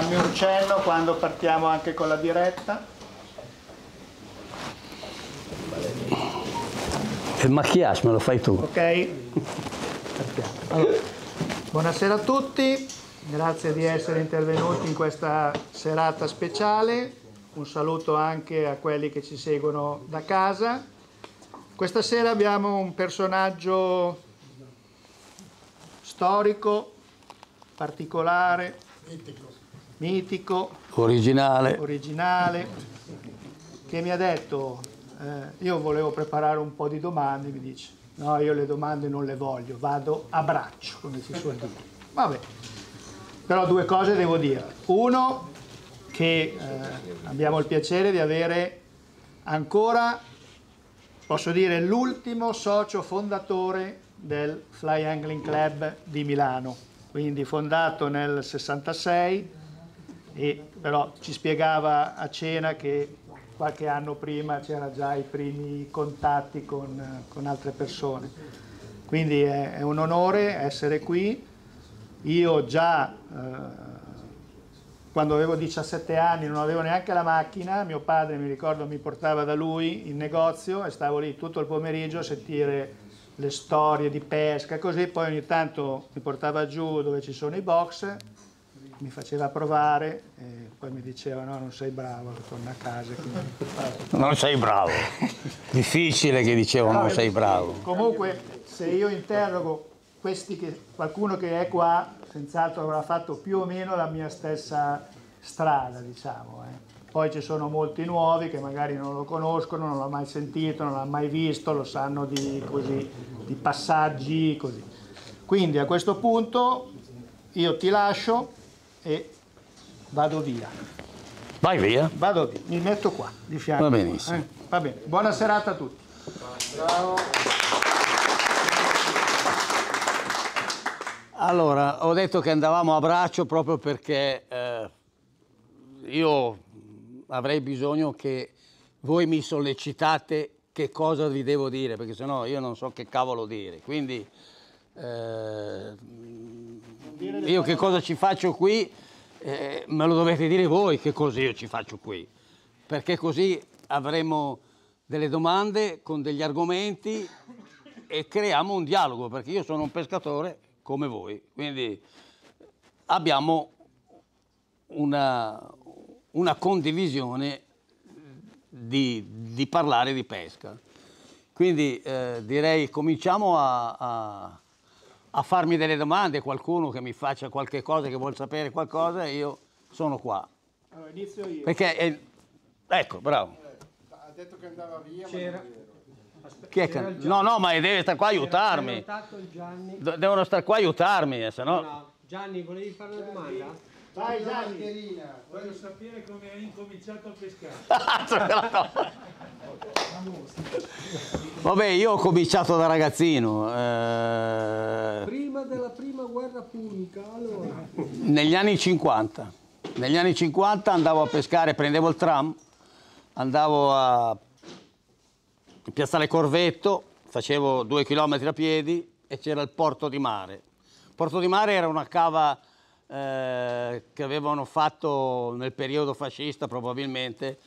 fammi un cenno quando partiamo anche con la diretta. Il maquillage me lo fai tu. Ok. buonasera a tutti, grazie di essere intervenuti in questa serata speciale. Un saluto anche a quelli che ci seguono da casa. Questa sera abbiamo un personaggio storico, particolare, mitico, mitico, originale, originale che mi ha detto, eh, io volevo preparare un po' di domande, mi dice, no, io le domande non le voglio, vado a braccio, come si suol dire. Vabbè, però due cose devo dire. Uno, che eh, abbiamo il piacere di avere ancora, posso dire, l'ultimo socio fondatore del Fly Angling Club di Milano, quindi fondato nel 66 e però ci spiegava a cena che qualche anno prima c'erano già i primi contatti con, con altre persone. Quindi è, è, un onore essere qui. Io già eh, quando avevo 17 anni non avevo neanche la macchina, mio padre mi ricordo mi portava da lui in negozio e stavo lì tutto il pomeriggio a sentire le storie di pesca, così poi ogni tanto mi portava giù dove ci sono i box mi faceva provare, e poi mi diceva no, non sei bravo, torna a casa. non sei bravo, difficile che dicevo no, non sei bravo. Comunque se io interrogo che, qualcuno che è qua, senz'altro avrà fatto più o meno la mia stessa strada, diciamo. Eh. Poi ci sono molti nuovi che magari non lo conoscono, non l'ha mai sentito, non l'ha mai visto, lo sanno di, così, di passaggi, così. Quindi a questo punto io ti lascio, e vado via. Vai via? Vado via, mi metto qua di fianco. Va benissimo. Eh? Va bene, buona serata a tutti. Bravo. Allora, ho detto che andavamo a braccio proprio perché eh, io avrei bisogno che voi mi sollecitate che cosa vi devo dire, perché sennò io non so che cavolo dire. Quindi eh, io che cosa ci faccio qui? Eh, me lo dovete dire voi che cosa io ci faccio qui, perché così avremo delle domande con degli argomenti e creiamo un dialogo, perché io sono un pescatore come voi, quindi abbiamo una, una condivisione di, di, parlare di pesca. Quindi eh, direi cominciamo a, a a farmi delle domande, qualcuno che mi faccia qualche cosa, che vuol sapere qualcosa, io sono qua. Allora, inizio io. Perché, è... ecco, bravo. Eh, ha detto che andava via, C'era. Che... No, no, ma deve stare qua a aiutarmi. Devono stare qua a aiutarmi, eh, se no... Gianni, volevi fare una domanda? Vai, Gianni. Voglio sapere come hai incominciato a pescare. Vabbè, io ho cominciato da ragazzino. Eh... Prima della prima guerra punica, allora. Negli anni 50. Negli anni 50 andavo a pescare, prendevo il tram, andavo a Piazzale Corvetto, facevo due chilometri a piedi e c'era il porto di mare. Il porto di mare era una cava eh, che avevano fatto nel periodo fascista probabilmente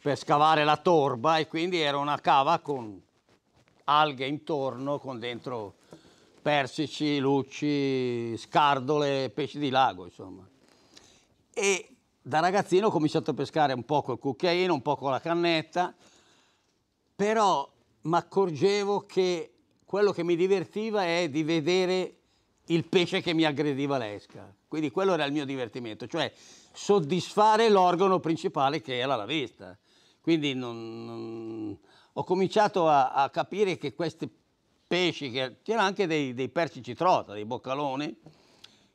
per scavare la torba e quindi era una cava con alghe intorno con dentro persici, lucci, scardole, pesci di lago insomma. E da ragazzino ho cominciato a pescare un po' col cucchiaino, un po' con la cannetta, però mi accorgevo che quello che mi divertiva è di vedere il pesce che mi aggrediva l'esca. Quindi quello era il mio divertimento, cioè soddisfare l'organo principale che era la vista. Quindi non, non... ho cominciato a, a, capire che questi pesci, che... c'erano anche dei, dei perci citrota, dei boccaloni,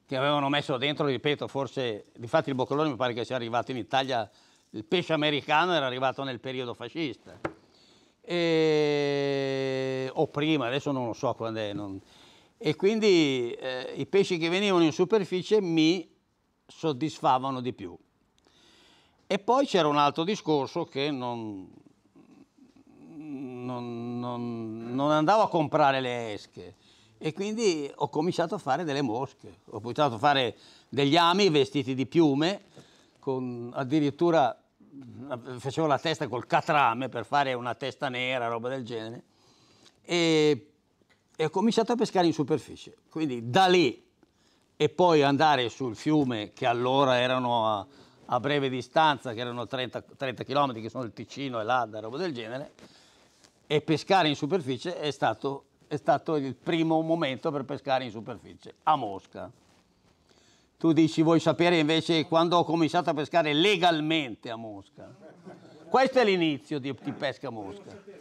che avevano messo dentro, ripeto, forse, infatti il boccalone mi pare che sia arrivato in Italia, il pesce americano era arrivato nel periodo fascista. E... o prima, adesso non lo so quando è. Non e quindi eh, i pesci che venivano in superficie mi soddisfavano di più. E poi c'era un altro discorso che non, non, non, non, andavo a comprare le esche e quindi ho cominciato a fare delle mosche, ho cominciato a fare degli ami vestiti di piume, con addirittura eh, facevo la testa col catrame per fare una testa nera, roba del genere. E e ho cominciato a pescare in superficie. Quindi da lì e poi andare sul fiume che allora erano a, a breve distanza, che erano 30, 30 km, che sono il Ticino e l'Adda, roba del genere, e pescare in superficie è stato, è stato il primo momento per pescare in superficie, a Mosca. Tu dici, vuoi sapere invece quando ho cominciato a pescare legalmente a Mosca? Questo è l'inizio di, di pesca a Mosca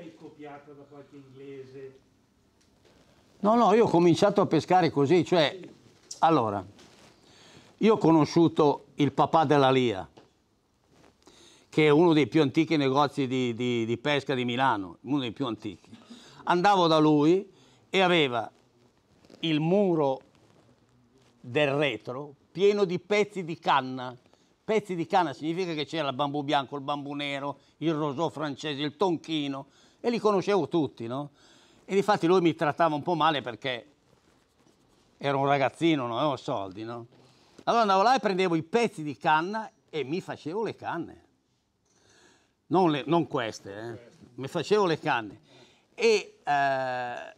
hai copiato da qualche inglese? No, no, io ho cominciato a pescare così, cioè, allora, io ho conosciuto il papà della Lia, che è uno dei più antichi negozi di, di, di pesca di Milano, uno dei più antichi. Andavo da lui e aveva il muro del retro pieno di pezzi di canna. Pezzi di canna significa che c'era il bambù bianco, il bambù nero, il rosò francese, il tonchino, e li conoscevo tutti, no? E infatti lui mi trattava un po' male perché ero un ragazzino, non avevo soldi, no? Allora andavo là e prendevo i pezzi di canna e mi facevo le canne. Non, le, non queste, eh. mi facevo le canne. E eh,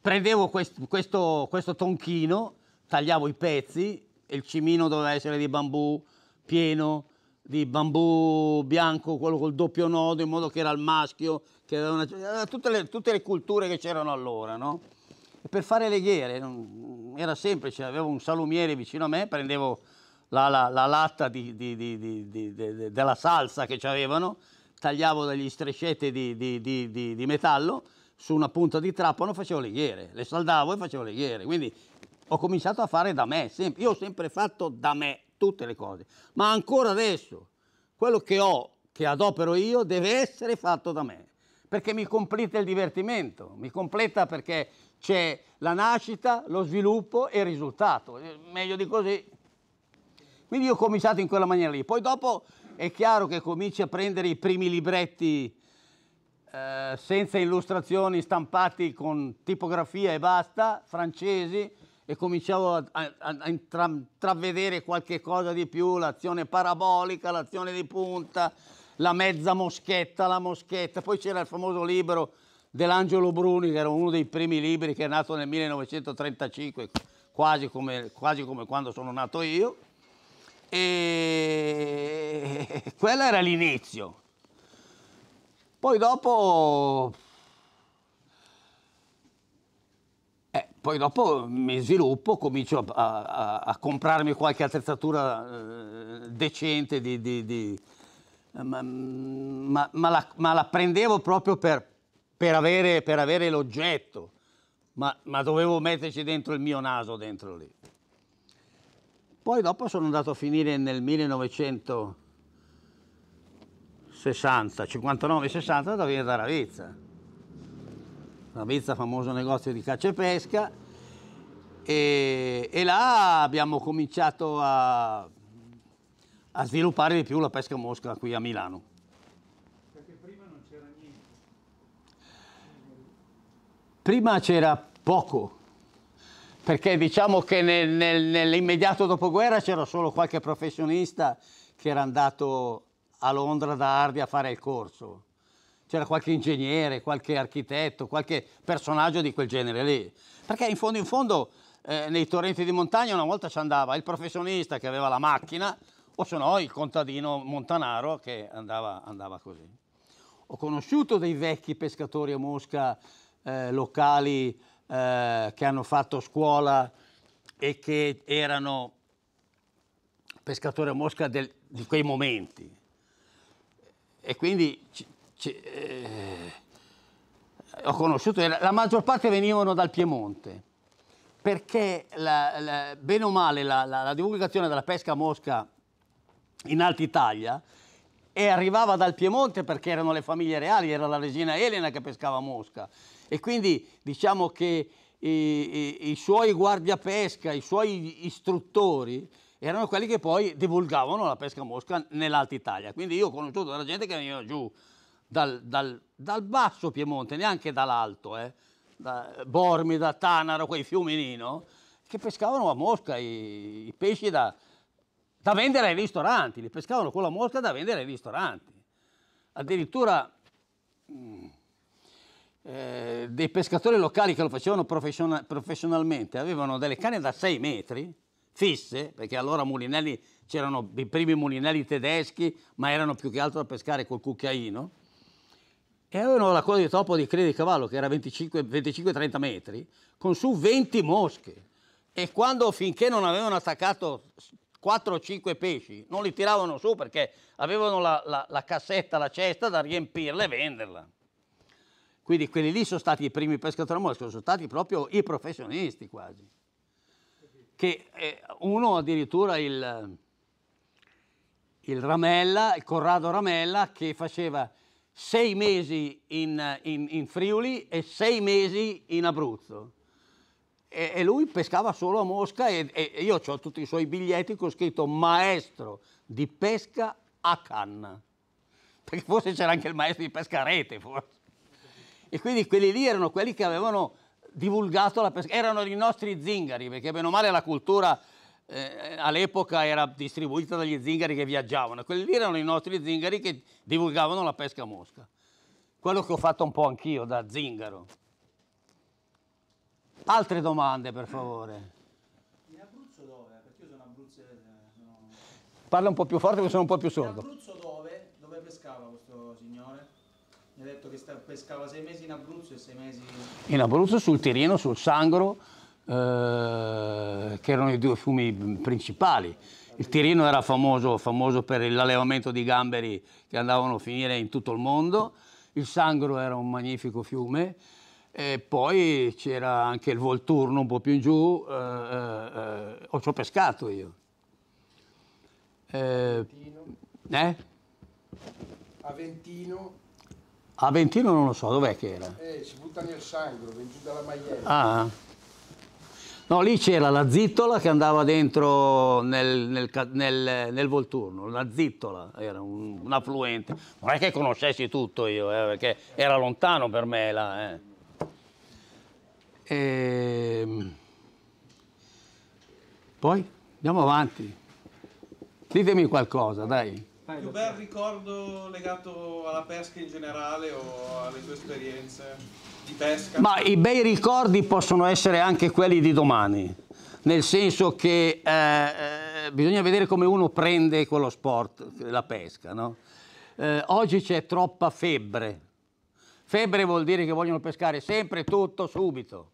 prendevo quest, questo, questo tonchino, tagliavo i pezzi, il cimino doveva essere di bambù pieno, di bambù bianco, quello col doppio nodo, in modo che era il maschio, che aveva una, tutte, le, tutte le culture che c'erano allora, no? E per fare le ghiere non, era semplice, avevo un salumiere vicino a me, prendevo la, la, la latta di, di, di, della salsa che avevano, tagliavo degli striscetti di, metallo su una punta di trapano, facevo le ghiere, le saldavo e facevo le ghiere. Quindi ho cominciato a fare da me, sempre. io ho sempre fatto da me, tutte le cose. Ma ancora adesso, quello che ho, che adopero io, deve essere fatto da me, perché mi completa il divertimento, mi completa perché c'è la nascita, lo sviluppo e il risultato. Eh, meglio di così. Quindi io ho cominciato in quella maniera lì. Poi dopo è chiaro che cominci a prendere i primi libretti eh, senza illustrazioni, stampati con tipografia e basta, francesi, e cominciavo a, a, a intravedere qualche cosa di più, l'azione parabolica, l'azione di punta, la mezza moschetta, la moschetta. Poi c'era il famoso libro dell'Angelo Bruni, che era uno dei primi libri che è nato nel 1935, quasi come, quasi come quando sono nato io. E quello era l'inizio. Poi dopo poi dopo mi sviluppo, comincio a, a, a comprarmi qualche attrezzatura eh, decente, di, di, di, eh, ma, ma, ma, la, ma, la, prendevo proprio per, per, avere, per avere, l'oggetto, ma, dovevo metterci dentro il mio naso, dentro lì. Poi dopo sono andato a finire nel 1960, 59-60, da venire da Ravizza Ravezza, famoso negozio di caccia e pesca, e, e là abbiamo cominciato a, a, sviluppare di più la pesca mosca qui a Milano. Perché prima non c'era niente? Prima c'era poco, perché diciamo che nel, nel, nell'immediato dopoguerra c'era solo qualche professionista che era andato a Londra da Ardi a fare il corso c'era qualche ingegnere, qualche architetto, qualche personaggio di quel genere lì. Perché in fondo, in fondo eh, nei torrenti di montagna una volta ci andava il professionista che aveva la macchina o se no il contadino montanaro che andava, andava così. Ho conosciuto dei vecchi pescatori a mosca eh, locali eh, che hanno fatto scuola e che erano pescatori a mosca del, di quei momenti. E quindi cioè, eh, ho conosciuto, la maggior parte venivano dal Piemonte, perché la, la, bene o male la, la, divulgazione della pesca mosca in Alta Italia e arrivava dal Piemonte perché erano le famiglie reali, era la regina Elena che pescava mosca e quindi diciamo che i, i, i suoi guardiapesca, i suoi istruttori erano quelli che poi divulgavano la pesca mosca nell'Alta Italia, quindi io ho conosciuto della gente che veniva giù dal, dal, dal basso Piemonte, neanche dall'alto, eh, da Bormida, Tanaro, quei fiumi lì, no? che pescavano a mosca i, i pesci da, da vendere ai ristoranti, li pescavano con la mosca da vendere ai ristoranti. Addirittura mh, mm, eh, dei pescatori locali che lo facevano professiona professionalmente avevano delle canne da 6 metri fisse, perché allora c'erano i primi mulinelli tedeschi, ma erano più che altro a pescare col cucchiaino e avevano la coda di topo di Cre di Cavallo che era 25-30 metri con su 20 mosche e quando finché non avevano attaccato 4 5 pesci non li tiravano su perché avevano la, la, la cassetta, la cesta da riempirla e venderla. Quindi quelli lì sono stati i primi pescatori a mosche, sono stati proprio i professionisti quasi. Che eh, uno addirittura il, il Ramella, il Corrado Ramella, che faceva sei mesi in, in, in Friuli e sei mesi in Abruzzo. E, e lui pescava solo a Mosca e, e io ho tutti i suoi biglietti con scritto maestro di pesca a canna. Perché forse c'era anche il maestro di pesca a rete, forse. E quindi quelli lì erano quelli che avevano divulgato la pesca, erano i nostri zingari, perché bene o male la cultura eh, eh, all'epoca era distribuita dagli zingari che viaggiavano, quelli lì erano i nostri zingari che divulgavano la pesca a mosca. Quello che ho fatto un po' anch'io da zingaro. Altre domande, per favore. In Abruzzo dove? Perché io sono abruzzese. Sono... Parla un po' più forte perché sono un po' più sordo. In Abruzzo dove? Dove pescava questo signore? Mi ha detto che pescava sei mesi in Abruzzo e sei mesi... In Abruzzo, sul Tirino, sul Sangro, eh, che erano i due fiumi principali. Il Tirino era famoso, famoso per l'allevamento di gamberi che andavano a finire in tutto il mondo, il Sangro era un magnifico fiume, e poi c'era anche il Volturno un po' più in giù, eh, eh, eh ho ho pescato io. Eh, eh? Aventino. Aventino non lo so, dov'è che era? Eh, si butta nel Sangro, viene giù dalla Maiella. Ah. No, lì c'era la zittola che andava dentro nel, nel, nel, nel Volturno, la zittola era un, un, affluente. Non è che conoscessi tutto io, eh, perché era lontano per me là. Eh. E... Ehm, poi andiamo avanti. Ditemi qualcosa, dai. Fai più bel ricordo legato alla pesca in generale o alle tue esperienze di pesca? Ma i bei ricordi possono essere anche quelli di domani, nel senso che eh, eh bisogna vedere come uno prende quello sport, la pesca. No? Eh, oggi c'è troppa febbre. Febbre vuol dire che vogliono pescare sempre tutto subito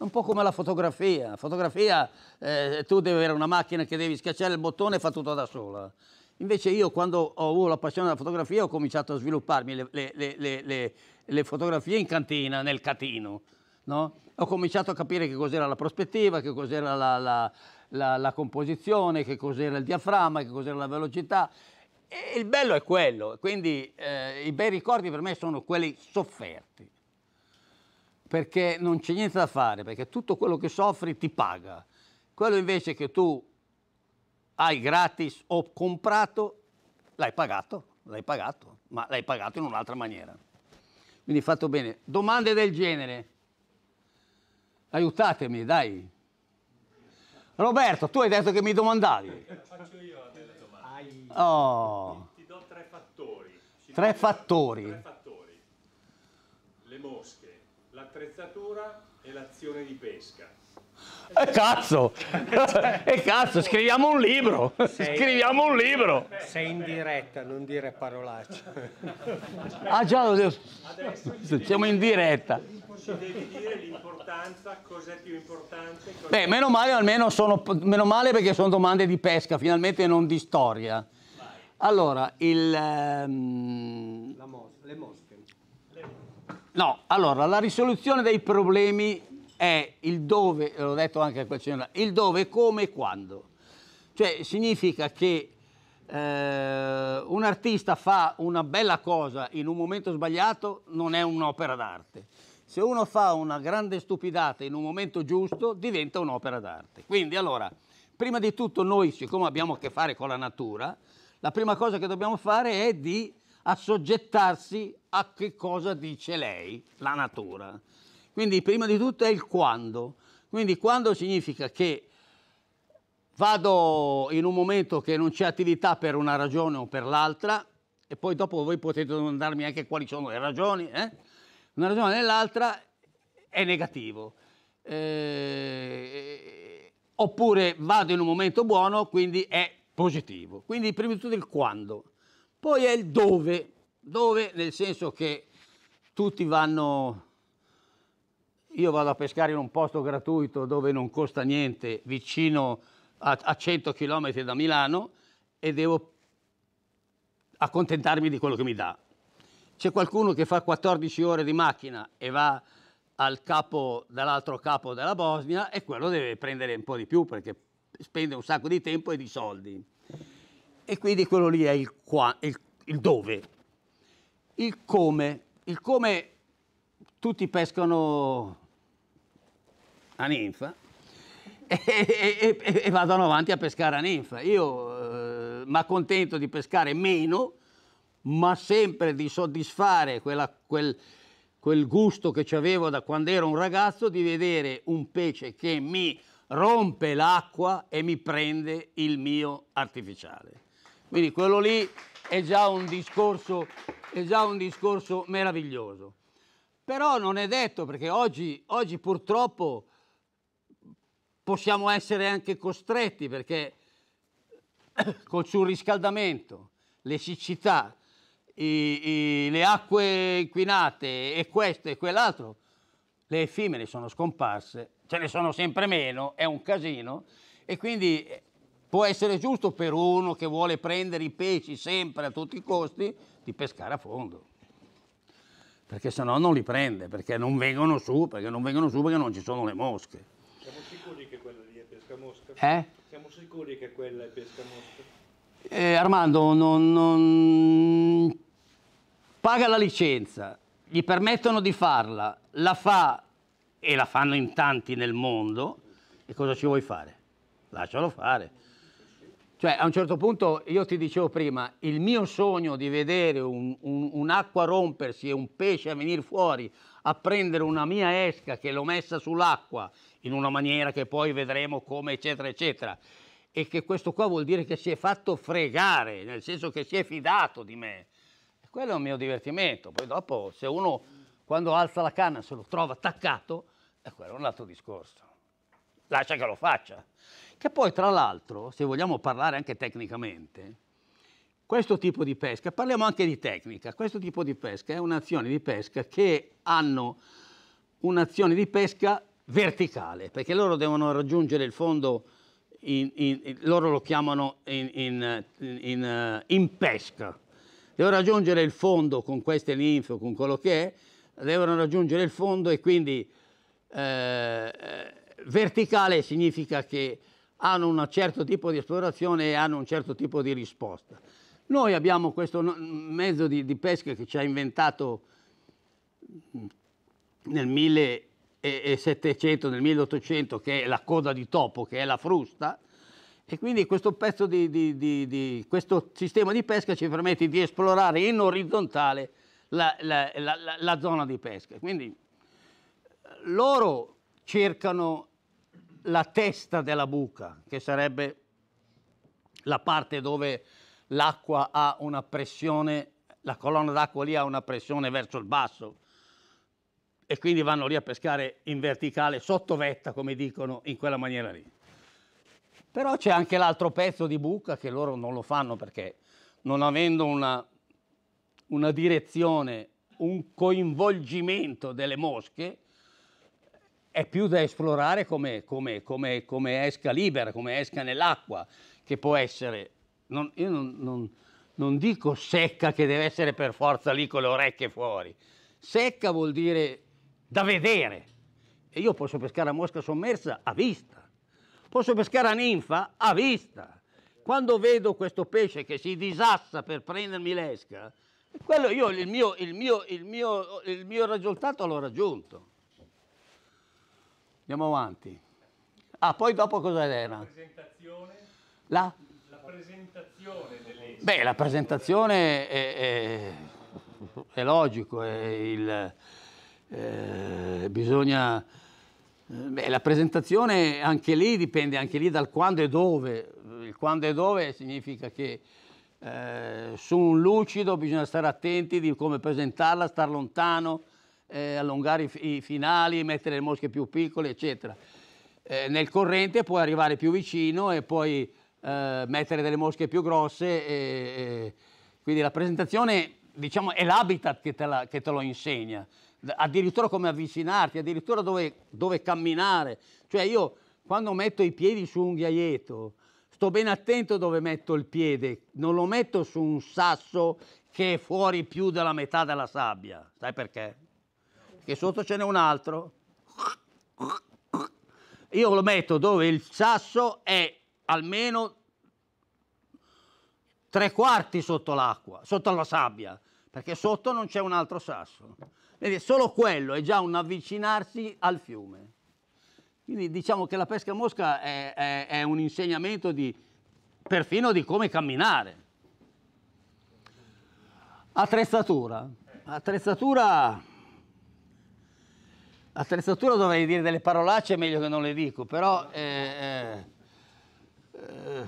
un po' come la fotografia. La fotografia, eh, tu devi avere una macchina che devi schiacciare il bottone e fa tutto da sola. Invece io quando ho avuto la passione della fotografia ho cominciato a svilupparmi le, le, le, le fotografie in cantina, nel catino. No? Ho cominciato a capire che cos'era la prospettiva, che cos'era la, la, la, la composizione, che cos'era il diaframma, che cos'era la velocità. E il bello è quello, quindi eh, i bei ricordi per me sono quelli sofferti, perché non c'è niente da fare, perché tutto quello che soffri ti paga. Quello invece che tu hai gratis, ho comprato, l'hai pagato, l'hai pagato, ma l'hai pagato in un'altra maniera. Quindi fatto bene. Domande del genere. Aiutatemi, dai. Roberto, tu hai detto che mi domandavi. Faccio io la bella domanda. Oh. Ti, ti, do tre fattori. Ci tre fattori. Tre fattori. Le mosche, l'attrezzatura e l'azione di pesca. E eh, cazzo! E eh, cazzo, scriviamo un libro! Sei, scriviamo un libro! Sei in diretta, non dire parolacce. Ah già, lo devo... siamo in diretta. Ci devi dire l'importanza, cos'è più importante? Cos'è... Beh, meno male almeno sono... Meno male perché sono domande di pesca, finalmente non di storia. Vai. Allora, il... Um... Mos- le mosche. No, allora, la risoluzione dei problemi è il dove, l'ho detto anche a quel signore, il dove, come e quando. Cioè significa che eh, un artista fa una bella cosa in un momento sbagliato non è un'opera d'arte. Se uno fa una grande stupidata in un momento giusto diventa un'opera d'arte. Quindi allora, prima di tutto noi, siccome abbiamo a che fare con la natura, la prima cosa che dobbiamo fare è di assoggettarsi a che cosa dice lei, la natura. Quindi prima di tutto è il quando. Quindi quando significa che vado in un momento che non c'è attività per una ragione o per l'altra e poi dopo voi potete domandarmi anche quali sono le ragioni, eh? una ragione dell'altra è negativo. Eh, oppure vado in un momento buono, quindi è positivo. Quindi prima di tutto il quando. Poi è il dove, dove nel senso che tutti vanno io vado a pescare in un posto gratuito dove non costa niente, vicino a, a 100 km da Milano e devo accontentarmi di quello che mi dà. C'è qualcuno che fa 14 ore di macchina e va al capo, dall'altro capo della Bosnia e quello deve prendere un po' di più perché spende un sacco di tempo e di soldi. E quindi quello lì è il, qua, il, il dove. Il come. Il come tutti pescano a ninfa e, e, e, e vadano avanti a pescare a ninfa. Io eh, mi accontento di pescare meno, ma sempre di soddisfare quella, quel, quel gusto che avevo da quando ero un ragazzo di vedere un pesce che mi rompe l'acqua e mi prende il mio artificiale. Quindi quello lì è già un discorso, già un discorso meraviglioso. Però non è detto perché oggi, oggi purtroppo possiamo essere anche costretti perché col surriscaldamento, le siccità, i, i, le acque inquinate e questo e quell'altro, le effimere sono scomparse, ce ne sono sempre meno, è un casino e quindi eh, può essere giusto per uno che vuole prendere i pesci sempre a tutti i costi di pescare a fondo perché se no non li prende, perché non vengono su, perché non vengono su perché non ci sono le mosche pescamosca? Eh? Siamo sicuri che quella è pescamosca? Eh, Armando, non, non... paga la licenza, gli permettono di farla, la fa e la fanno in tanti nel mondo, e cosa ci vuoi fare? Lascialo fare. Cioè, a un certo punto, io ti dicevo prima, il mio sogno di vedere un'acqua un, un rompersi e un pesce a venire fuori a prendere una mia esca che l'ho messa sull'acqua in una maniera che poi vedremo come, eccetera, eccetera. E che questo qua vuol dire che si è fatto fregare, nel senso che si è fidato di me. E quello è un mio divertimento. Poi dopo, se uno quando alza la canna se lo trova attaccato, e quello è un altro discorso. Lascia che lo faccia. Che poi, tra l'altro, se vogliamo parlare anche tecnicamente, questo tipo di pesca, parliamo anche di tecnica, questo tipo di pesca è un'azione di pesca che hanno un'azione di pesca verticale, perché loro devono raggiungere il fondo, in, in, loro lo chiamano in, eh, in, pesca, devono raggiungere il fondo con queste ninfe o con quello che è, devono raggiungere il fondo e quindi eh, verticale significa che hanno un certo tipo di esplorazione e hanno un certo tipo di risposta. Noi abbiamo questo mezzo di, di pesca che ci ha inventato nel 1000 e 700 nel 1800 che è la coda di topo, che è la frusta, e quindi questo, di, di, di, questo sistema di pesca ci permette di esplorare in orizzontale la, la, la, la zona di pesca. Quindi loro cercano la testa della buca, che sarebbe la parte dove l'acqua ha una pressione, la colonna d'acqua lì ha una pressione verso il basso e quindi vanno lì a pescare in verticale, sotto vetta, come dicono, in quella maniera lì. Però c'è anche l'altro pezzo di buca che loro non lo fanno perché non avendo una, una direzione, un coinvolgimento delle mosche, è più da esplorare come, come, come, come esca libera, come esca nell'acqua, che può essere, non, io non, non, non dico secca che deve essere per forza lì con le orecchie fuori, secca vuol dire da vedere. E io posso pescare a mosca sommersa a vista, posso pescare a ninfa a vista. Quando vedo questo pesce che si disassa per prendermi l'esca, quello io, il mio, il mio, il mio, il mio risultato l'ho raggiunto. Andiamo avanti. Ah, poi dopo cosa era? La presentazione. La? la presentazione dell'esca. Beh, la presentazione è, è, è logico, è il eh, bisogna... Eh, beh, la presentazione anche lì dipende anche lì dal quando e dove. Il quando e dove significa che eh, su un lucido bisogna stare attenti di come presentarla, star lontano, eh, allungare i, i, finali, mettere le mosche più piccole, eccetera. Eh, nel corrente puoi arrivare più vicino e poi eh, mettere delle mosche più grosse. E, e quindi la presentazione diciamo, è l'habitat che, che te lo insegna addirittura come avvicinarti, addirittura dove, dove camminare. Cioè io quando metto i piedi su un ghiaieto, sto ben attento dove metto il piede, non lo metto su un sasso che è fuori più della metà della sabbia. Sai perché? Perché sotto ce n'è un altro. Io lo metto dove il sasso è almeno tre quarti sotto l'acqua, sotto la sabbia perché sotto non c'è un altro sasso. Vedi, solo quello è già un avvicinarsi al fiume. Quindi diciamo che la pesca mosca è, è, è un insegnamento di, perfino di come camminare. Attrezzatura. Attrezzatura attrezzatura dovrei dire delle parolacce, meglio che non le dico, però eh, eh, eh,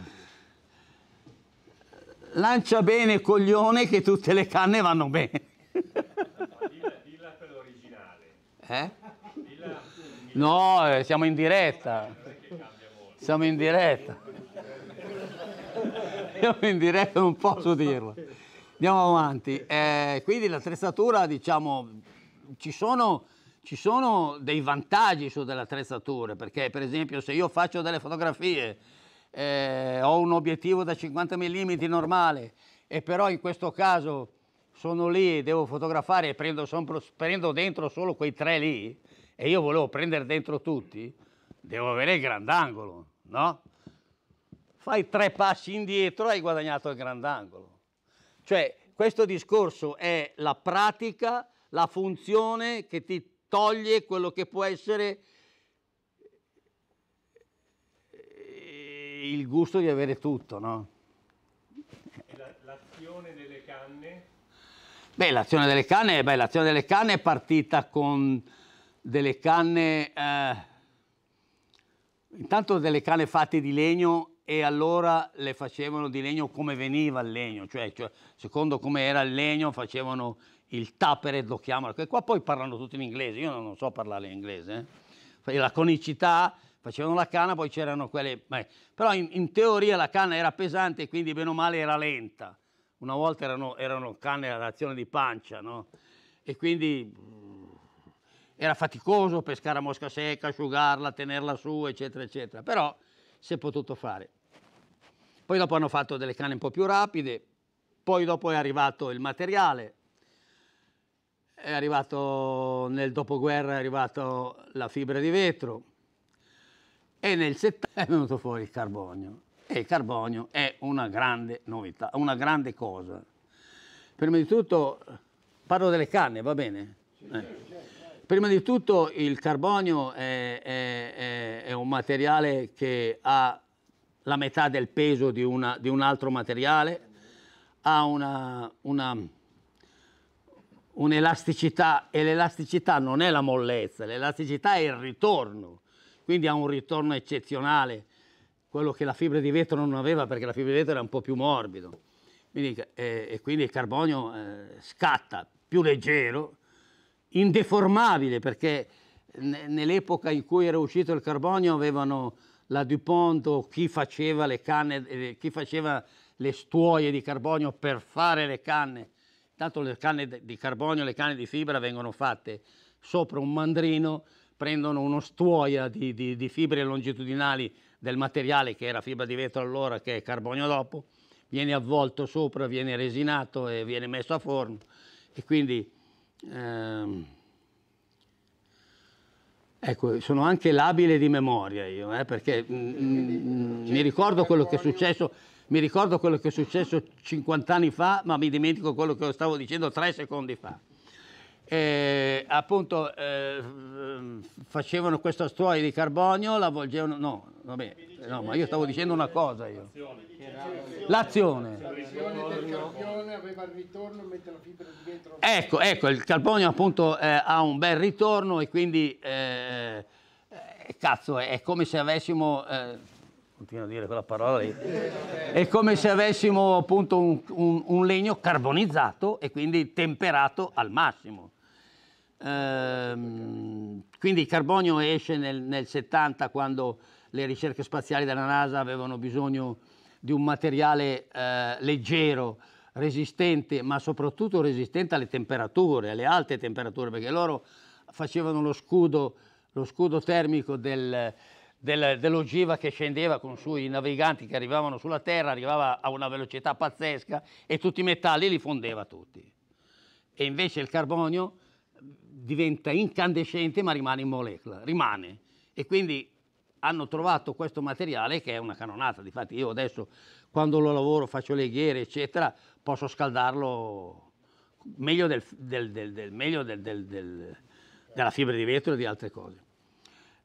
lancia bene coglione che tutte le canne vanno bene. dilla, per l'originale. Eh? no, eh, siamo in diretta. Siamo in diretta. Siamo in diretta, non posso dirlo. Andiamo avanti. Eh, quindi l'attrezzatura, diciamo, ci sono, ci sono dei vantaggi su delle attrezzature, perché per esempio se io faccio delle fotografie eh, ho un obiettivo da 50 mm normale e però in questo caso sono lì e devo fotografare e prendo, son, prendo dentro solo quei tre lì e io volevo prendere dentro tutti, devo avere il grandangolo, no? Fai tre passi indietro e hai guadagnato il grandangolo. Cioè, questo discorso è la pratica, la funzione che ti toglie quello che può essere il gusto di avere tutto, no? L'azione delle canne? Beh, l'azione delle canne, beh, l'azione delle canne è partita con delle canne, eh, intanto delle canne fatte di legno e allora le facevano di legno come veniva il legno, cioè, cioè secondo come era il legno facevano il tapperet, lo chiamano, che qua poi parlano tutti in inglese, io non so parlare in inglese, eh. la conicità facevano la canna, poi c'erano quelle... Beh, però in, in, teoria la canna era pesante e quindi bene o male era lenta. Una volta erano, erano canne ad azione di pancia, no? E quindi mm, era faticoso pescare a mosca secca, asciugarla, tenerla su, eccetera, eccetera. Però si è potuto fare. Poi dopo hanno fatto delle canne un po' più rapide, poi dopo è arrivato il materiale, è arrivato nel dopoguerra è arrivato la fibra di vetro, e nel 70 è venuto fuori il carbonio. E il carbonio è una grande novità, una grande cosa. Prima di tutto, parlo delle canne, va bene? Eh. Prima di tutto il carbonio è, è, è, un materiale che ha la metà del peso di, una, di un altro materiale, ha un'elasticità e l'elasticità non è la mollezza, l'elasticità è il ritorno quindi ha un ritorno eccezionale, quello che la fibra di vetro non aveva perché la fibra di vetro era un po' più morbido. Quindi, eh, e quindi il carbonio eh, scatta più leggero, indeformabile perché nell'epoca in cui era uscito il carbonio avevano la DuPont o chi faceva le canne, eh, chi faceva le stuoie di carbonio per fare le canne. Intanto le canne di carbonio, le canne di fibra vengono fatte sopra un mandrino prendono uno stuoia di, di, di, fibre longitudinali del materiale che era fibra di vetro allora, che è carbonio dopo, viene avvolto sopra, viene resinato e viene messo a forno e quindi ehm, ecco, sono anche labile di memoria io, eh, perché mh, mm, mh, mm, cioè, mi ricordo quello che è cioè, successo mi ricordo quello che è successo 50 anni fa, ma mi dimentico quello che stavo dicendo tre secondi fa. E eh, appunto eh, facevano questa storia di carbonio, la volgevano, no, vabbè, no, ma io stavo dicendo una cosa io. L'azione. Ecco, ecco, il carbonio appunto eh, ha un bel ritorno e quindi, eh, eh cazzo, è come se avessimo eh, continuo a dire quella parola lì, è come se avessimo appunto un, un, un legno carbonizzato e quindi temperato al massimo. Ehm, quindi il carbonio esce nel, nel 70 quando le ricerche spaziali della NASA avevano bisogno di un materiale eh, leggero, resistente, ma soprattutto resistente alle temperature, alle alte temperature, perché loro facevano lo scudo, lo scudo termico del, del, dell'ogiva che scendeva con sui naviganti che arrivavano sulla terra, arrivava a una velocità pazzesca e tutti i metalli li fondeva tutti. E invece il carbonio diventa incandescente ma rimane in molecola, rimane. E quindi hanno trovato questo materiale che è una canonata. Difatti io adesso quando lo lavoro, faccio le ghiere, eccetera, posso scaldarlo meglio, del, del, del, meglio della fibra di vetro e di altre cose.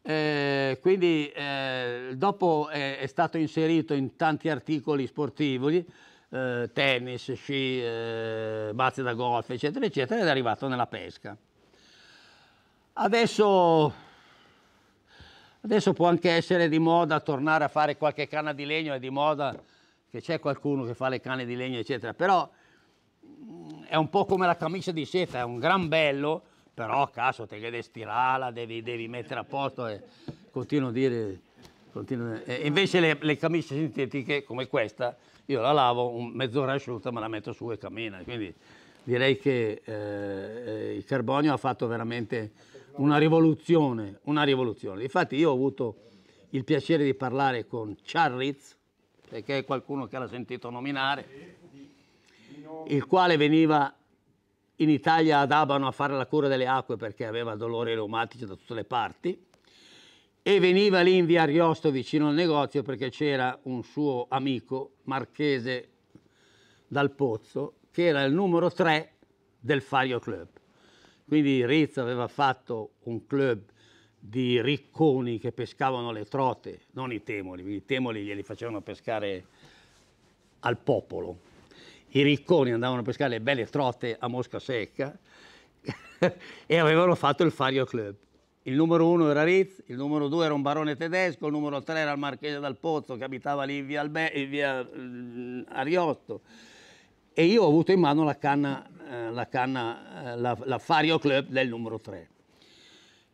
Eh, quindi eh, dopo è, è, stato inserito in tanti articoli sportivi, eh, tennis, sci, eh, bazze da golf, eccetera, eccetera, ed è arrivato nella pesca. Adesso, adesso può anche essere di moda tornare a fare qualche canna di legno, è di moda che c'è qualcuno che fa le canne di legno, eccetera, però mm, è un po' come la camicia di seta, è un gran bello, però caso te che devi stirarla, devi, devi mettere a posto e continuo a dire... Continuo, e invece le, le, camicie sintetiche come questa, io la lavo mezz'ora asciutta, me la metto su e cammina. Quindi direi che eh, il carbonio ha fatto veramente una rivoluzione, una rivoluzione. Infatti io ho avuto il piacere di parlare con Charlitz che è qualcuno che l'ha sentito nominare, il quale veniva in Italia ad Abano a fare la cura delle acque perché aveva dolori reumatici da tutte le parti e veniva lì in via Ariosto vicino al negozio perché c'era un suo amico marchese dal Pozzo che era il numero 3 del Fario Club. Quindi Riz aveva fatto un club di ricconi che pescavano le trote, non i temoli, i temoli glieli facevano pescare al popolo i ricconi andavano a pescare le belle trotte a Mosca Secca e avevano fatto il Fario Club. Il numero uno era Ritz, il numero due era un barone tedesco, il numero tre era il marchese Dal Pozzo che abitava lì in via, Albe- in via uh, Ariotto. E io ho avuto in mano la canna, uh, la, canna uh, la, la, Fario Club del numero tre.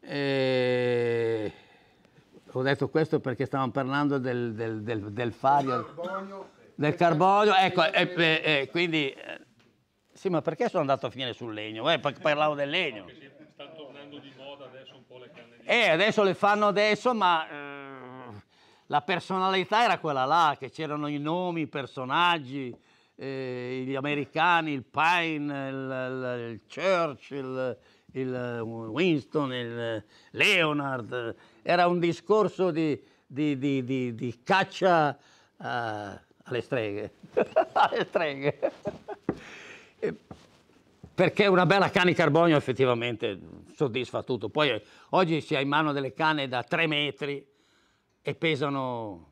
E... Ho detto questo perché stavamo parlando del, del, del, del Fario del carbonio, ecco, eh, eh, quindi... sì, ma perché sono andato a finire sul legno? Eh, parlavo del legno. Sta tornando di moda adesso un po' le canne di... Eh, adesso le fanno adesso, ma eh, la personalità era quella là, che c'erano i nomi, i personaggi, eh, gli americani, il Pine, il, il, il Churchill, il Winston, il Leonard. Era un discorso di, di, di, di caccia... Uh, alle streghe. alle streghe. Perché una bella canna carbonio effettivamente soddisfa tutto. Poi eh, oggi si ha in mano delle canne da 3 metri e pesano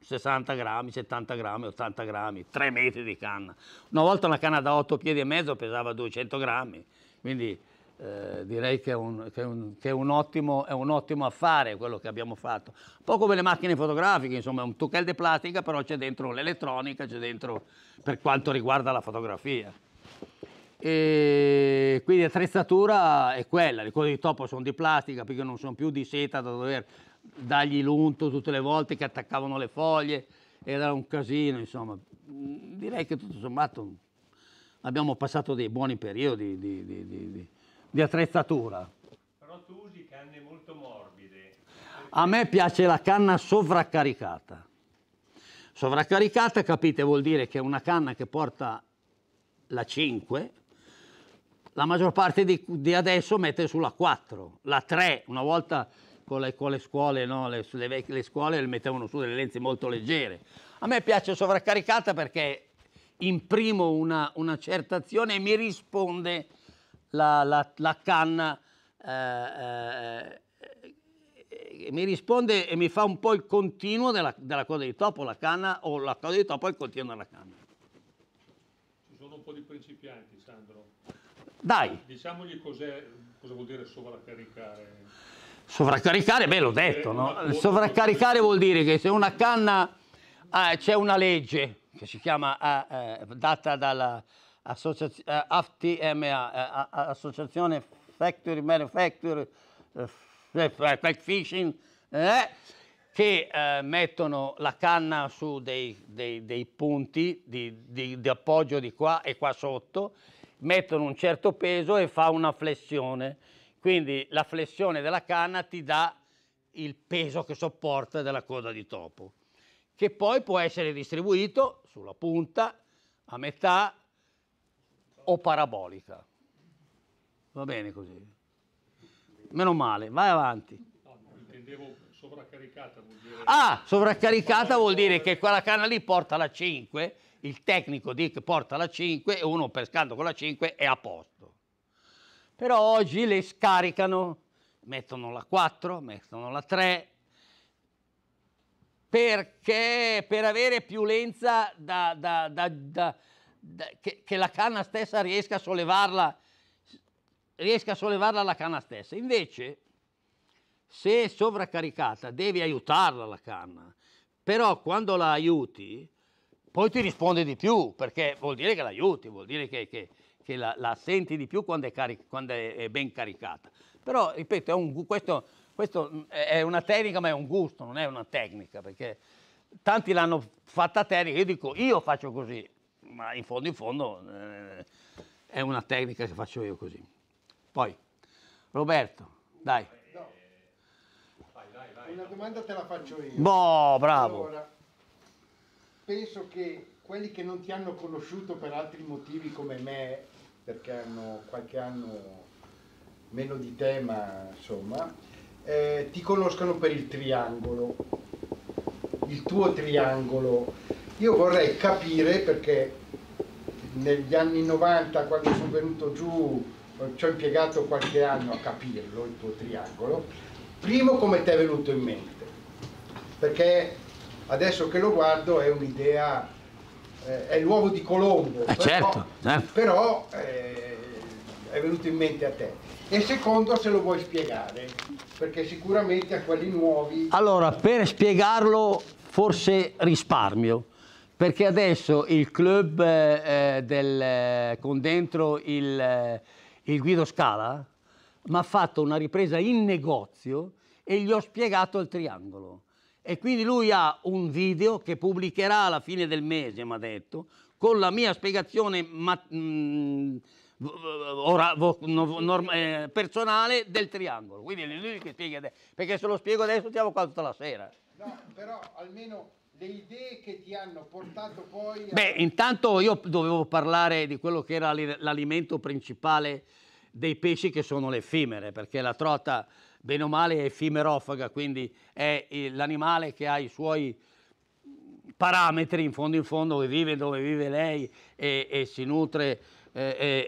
60 grammi, 70 grammi, 80 grammi, 3 metri di canna. Una volta una canna da 8 piedi e mezzo pesava 200 grammi, quindi eh, direi che, è un, che, è un, che è, un ottimo, è un, ottimo, affare quello che abbiamo fatto. Un po' come le macchine fotografiche, insomma, è un tocchel di plastica, però c'è dentro l'elettronica, c'è dentro per quanto riguarda la fotografia. E quindi l'attrezzatura è quella, le cose di topo sono di plastica perché non sono più di seta da dover dargli l'unto tutte le volte che attaccavano le foglie, era un casino, insomma. Mm, direi che tutto sommato abbiamo passato dei buoni periodi di, di, di, di di attrezzatura. Però tu usi canne molto morbide. A me piace la canna sovraccaricata. Sovraccaricata, capite, vuol dire che è una canna che porta la 5, la maggior parte di, di adesso mette sulla 4, la 3, una volta con le, con le scuole, no? le, le, le, scuole le mettevano su delle lenze molto leggere. A me piace sovraccaricata perché imprimo una, una certa azione e mi risponde la, la, la canna eh, eh, eh, mi risponde e mi fa un po' il continuo della, della coda di topo, la canna o la coda di topo e il continuo della canna. Ci sono un po' di principianti, Sandro. Dai. Diciamogli cos'è, cosa vuol dire sovraccaricare. Sovraccaricare, beh, l'ho eh, detto, no? Sovraccaricare vuol dire che se una canna ah, c'è una legge che si chiama ah, eh, data dalla AFTMA, eh, eh, Associazione Factory Manufacturer eh, eh Fishing, che mettono la canna su dei, dei, dei punti di, di, di appoggio di qua e qua sotto, mettono un certo peso e fa una flessione. Quindi la flessione della canna ti dà il peso che sopporta della coda di topo, che poi può essere distribuito sulla punta, a metà, o parabolica. Va bene così. Meno male, vai avanti. No, intendevo sovraccaricata vuol dire... Ah, sovraccaricata vuol dire che quella canna lì porta la 5, il tecnico dice porta la 5 e uno pescando con la 5 è a posto. Però oggi le scaricano, mettono la 4, mettono la 3, perché per avere più lenza da, da, da, da che, che la canna stessa riesca a sollevarla, riesca a sollevarla la canna stessa. Invece, se è sovraccaricata, devi aiutarla la canna, però quando la aiuti, poi ti risponde di più, perché vuol dire che l'aiuti, vuol dire che, che, che la, la, senti di più quando è, carica, quando è ben caricata. Però, ripeto, è un, questo, questo è una tecnica, ma è un gusto, non è una tecnica, perché tanti l'hanno fatta tecnica, io dico, io faccio così, ma in fondo in fondo eh, è una tecnica che faccio io così. Poi, Roberto, dai. Una domanda te la faccio io. Boh, bravo. Allora, penso che quelli che non ti hanno conosciuto per altri motivi come me, perché hanno qualche anno meno di te, ma insomma, eh, ti conoscano per il triangolo, il tuo triangolo io vorrei capire perché negli anni 90 quando sono venuto giù ci ho impiegato qualche anno a capirlo il tuo triangolo primo come ti è venuto in mente perché adesso che lo guardo è un'idea eh, è l'uovo di Colombo eh però, certo, eh. però eh, è venuto in mente a te e secondo se lo vuoi spiegare perché sicuramente a quelli nuovi allora per spiegarlo forse risparmio perché adesso il club eh, eh del, eh, con dentro il, eh, il Guido Scala mi ha fatto una ripresa in negozio e gli ho spiegato il triangolo. E quindi lui ha un video che pubblicherà alla fine del mese, mi ha detto, con la mia spiegazione ma, mh, mm, ora, vo, no, norm, eh, personale del triangolo. Quindi è lui che spiega adesso, perché se lo spiego adesso stiamo qua tutta la sera. No, però almeno le idee che ti hanno portato poi... A... Beh, intanto io dovevo parlare di quello che era l'alimento principale dei pesci che sono le effimere, perché la trota, bene o male, è effimerofaga, quindi è l'animale che ha i suoi parametri, in fondo in fondo, dove vive, dove vive lei e, e si nutre e,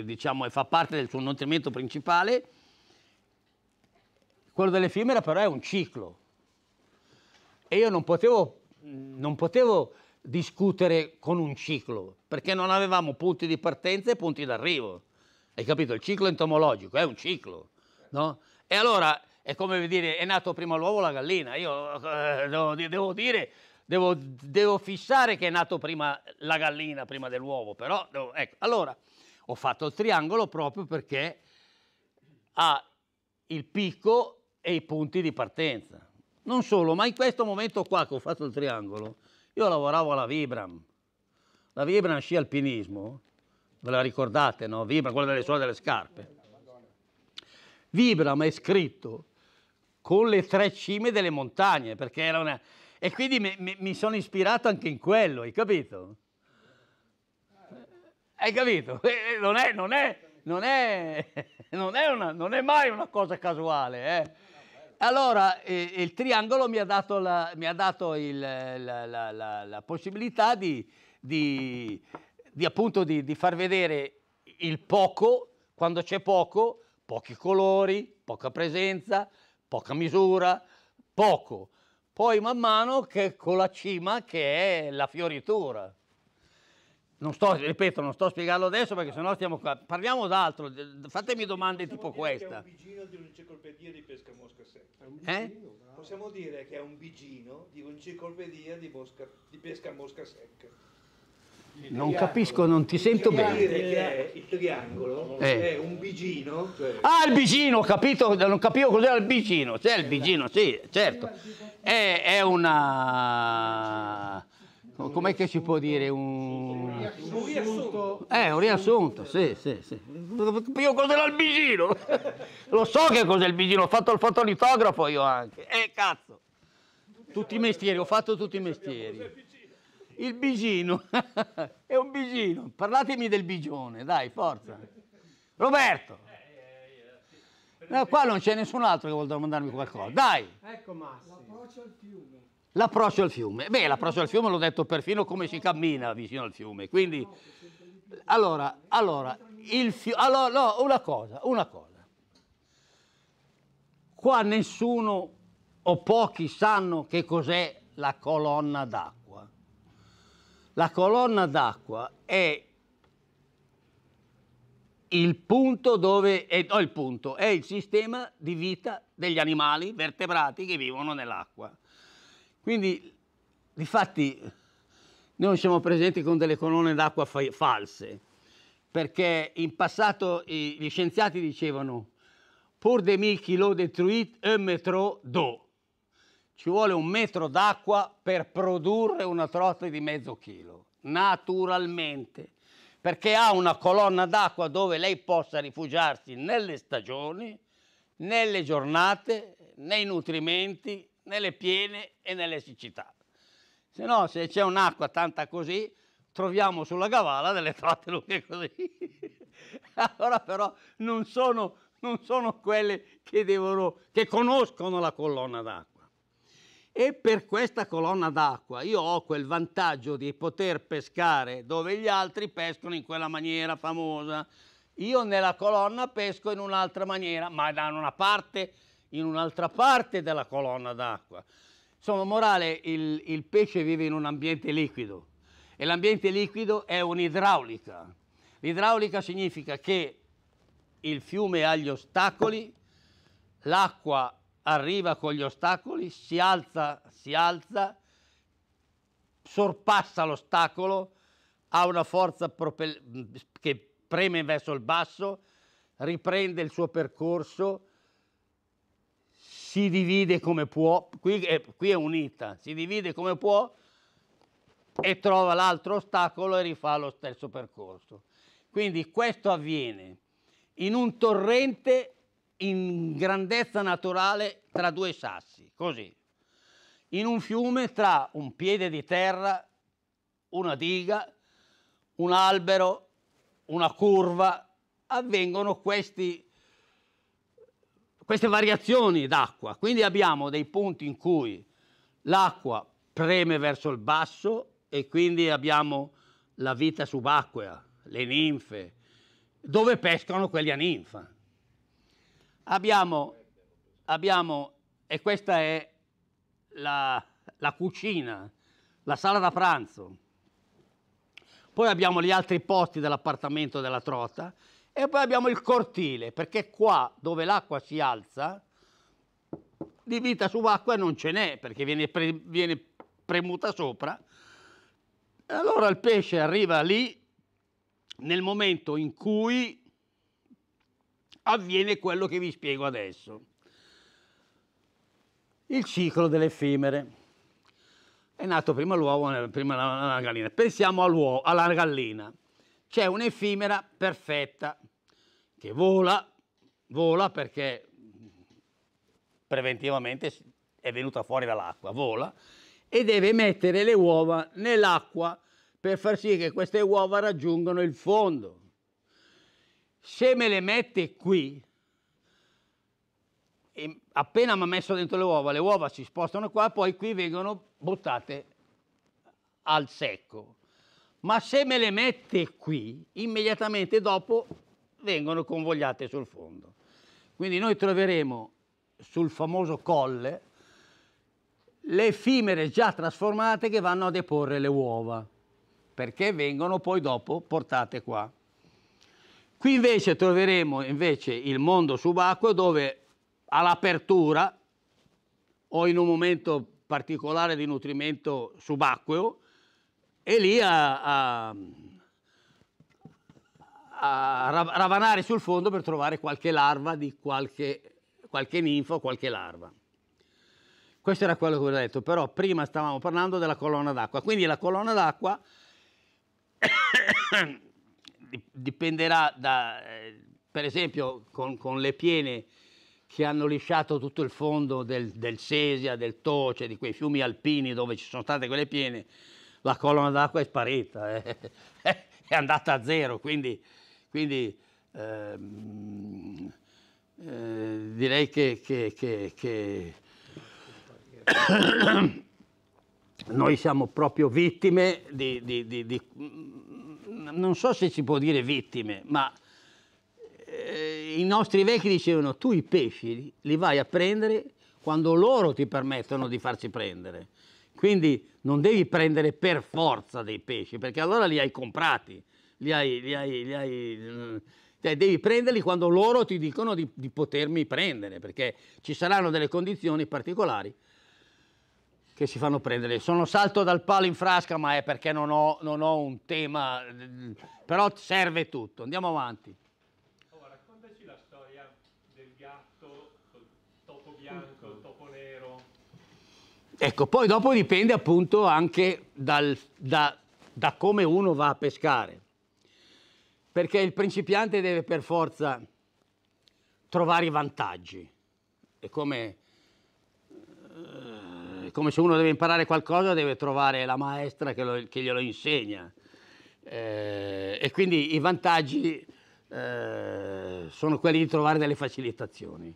e, diciamo, e fa parte del suo nutrimento principale. Quello dell'effimera però è un ciclo, e io non potevo, non potevo discutere con un ciclo, perché non avevamo punti di partenza e punti d'arrivo. Hai capito? Il ciclo entomologico è un ciclo, no? E allora è come dire, è nato prima l'uovo o la gallina. Io eh, devo, dire, devo, devo, fissare che è nato prima la gallina, prima dell'uovo, però, devo, ecco, allora ho fatto il triangolo proprio perché ha il picco e i punti di partenza. Non solo, ma in questo momento qua che ho fatto il triangolo, io lavoravo alla Vibram. La Vibram sci alpinismo, ve la ricordate, no? Vibram, quella delle suole delle scarpe. Vibram è scritto con le tre cime delle montagne, perché era una... E quindi mi, mi sono ispirato anche in quello, hai capito? Hai capito? Eh, eh, non è, non è, non è, non è, una, non è mai una cosa casuale, eh? Allora, eh, il triangolo mi ha dato la, ha dato il, la, la, la possibilità di, di, di appunto di, di, far vedere il poco, quando c'è poco, pochi colori, poca presenza, poca misura, poco. Poi man mano che, con la cima che è la fioritura. Non sto, ripeto, non sto a spiegarlo adesso perché sennò stiamo qua. Parliamo d'altro, fatemi domande Possiamo tipo questa. È un bigino di un'enciclopedia di pesca mosca secca. Eh? Possiamo dire che è un bigino di un'enciclopedia di, di pesca mosca secca. Il non capisco, non ti sento bene. Dire che è il triangolo eh. è un bigino. Cioè... Ah, il bigino, ho capito, non capivo cos'era il bigino. C'è il bigino, sì, certo. È, è una Com'è che si può dire un... Un riassunto? Eh, un riassunto, sì, sì, sì. Io cos'è l'albigino? Lo so che cos'è il bigino, ho fatto il fotolitografo io anche. Eh, cazzo! Tutti i mestieri, ho fatto tutti i mestieri. Il bigino, è un bigino. Parlatemi del bigione, dai, forza. Roberto! No, qua non c'è nessun altro che vuole domandarmi qualcosa, dai! Ecco Massimo. L'approccio al fiume. L'approccio al fiume. Beh, l'approccio al fiume l'ho detto perfino come si cammina vicino al fiume. Quindi, allora, allora, il fiume... Allora, no, una cosa, una cosa. Qua nessuno o pochi sanno che cos'è la colonna d'acqua. La colonna d'acqua è il punto dove è, no, il punto, è il sistema di vita degli animali vertebrati che vivono nell'acqua. Quindi, difatti, fatti, noi siamo presenti con delle colonne d'acqua fa false, perché in passato i, gli scienziati dicevano pur de mille chilo detruit un metro d'eau. Ci vuole un metro d'acqua per produrre una trota di mezzo chilo, naturalmente, perché ha una colonna d'acqua dove lei possa rifugiarsi nelle stagioni, nelle giornate, nei nutrimenti nelle piene e nelle siccità. Se no, se c'è un'acqua tanta così, troviamo sulla gavala delle tratte lunghe così. allora però non sono, non sono quelle che, devono, che conoscono la colonna d'acqua. E per questa colonna d'acqua io ho quel vantaggio di poter pescare dove gli altri pescano in quella maniera famosa. Io nella colonna pesco in un'altra maniera, ma da una parte in un'altra parte della colonna d'acqua. Insomma, morale, il, il pesce vive in un ambiente liquido e l'ambiente liquido è un'idraulica. L'idraulica significa che il fiume ha gli ostacoli, l'acqua arriva con gli ostacoli, si alza, si alza, sorpassa l'ostacolo, ha una forza che preme verso il basso, riprende il suo percorso si divide come può, qui è, qui è unita, si divide come può e trova l'altro ostacolo e rifà lo stesso percorso. Quindi questo avviene in un torrente in grandezza naturale tra due sassi, così, in un fiume tra un piede di terra, una diga, un albero, una curva, avvengono questi queste variazioni d'acqua. Quindi abbiamo dei punti in cui l'acqua preme verso il basso e quindi abbiamo la vita subacquea, le ninfe, dove pescano quelli a ninfa. Abbiamo, abbiamo e questa è la, la cucina, la sala da pranzo. Poi abbiamo gli altri posti dell'appartamento della trota e poi abbiamo il cortile, perché qua dove l'acqua si alza, di vita subacquea non ce n'è, perché viene, pre viene premuta sopra. E Allora il pesce arriva lì nel momento in cui avviene quello che vi spiego adesso. Il ciclo delle effimere. È nato prima l'uovo, eh, prima la, gallina. Pensiamo all alla gallina. C'è un'effimera perfetta, che vola, vola perché preventivamente è venuta fuori dall'acqua, vola, e deve mettere le uova nell'acqua per far sì che queste uova raggiungano il fondo. Se me le mette qui, appena mi ha messo dentro le uova, le uova si spostano qua, poi qui vengono buttate al secco. Ma se me le mette qui, immediatamente dopo vengono convogliate sul fondo. Quindi noi troveremo sul famoso colle le effimere già trasformate che vanno a deporre le uova, perché vengono poi dopo portate qua. Qui invece troveremo invece il mondo subacqueo dove all'apertura o in un momento particolare di nutrimento subacqueo e lì a, a ravanare sul fondo per trovare qualche larva di qualche, qualche ninfa qualche larva. Questo era quello che ho detto, però prima stavamo parlando della colonna d'acqua, quindi la colonna d'acqua dipenderà da, eh, per esempio, con, con, le piene che hanno lisciato tutto il fondo del, del Sesia, del Toce, di quei fiumi alpini dove ci sono state quelle piene, la colonna d'acqua è sparita, eh. è andata a zero, quindi quindi ehm, eh, direi che, che, che, che noi siamo proprio vittime di, di, di, di, mm, non so se si può dire vittime, ma eh, i nostri vecchi dicevano tu i pesci li vai a prendere quando loro ti permettono di farsi prendere. Quindi non devi prendere per forza dei pesci, perché allora li hai comprati li hai, li hai, li hai mm, cioè devi prenderli quando loro ti dicono di, di, potermi prendere, perché ci saranno delle condizioni particolari che si fanno prendere. Sono salto dal palo in frasca, ma è perché non ho, non ho un tema, mm, però serve tutto. Andiamo avanti. Oh, raccontaci la storia del gatto, topo bianco, topo nero. Ecco, poi dopo dipende appunto anche dal, da, da come uno va a pescare perché il principiante deve per forza trovare i vantaggi. È come, eh, è come se uno deve imparare qualcosa, deve trovare la maestra che, lo, che glielo insegna. Eh, e quindi i vantaggi eh, sono quelli di trovare delle facilitazioni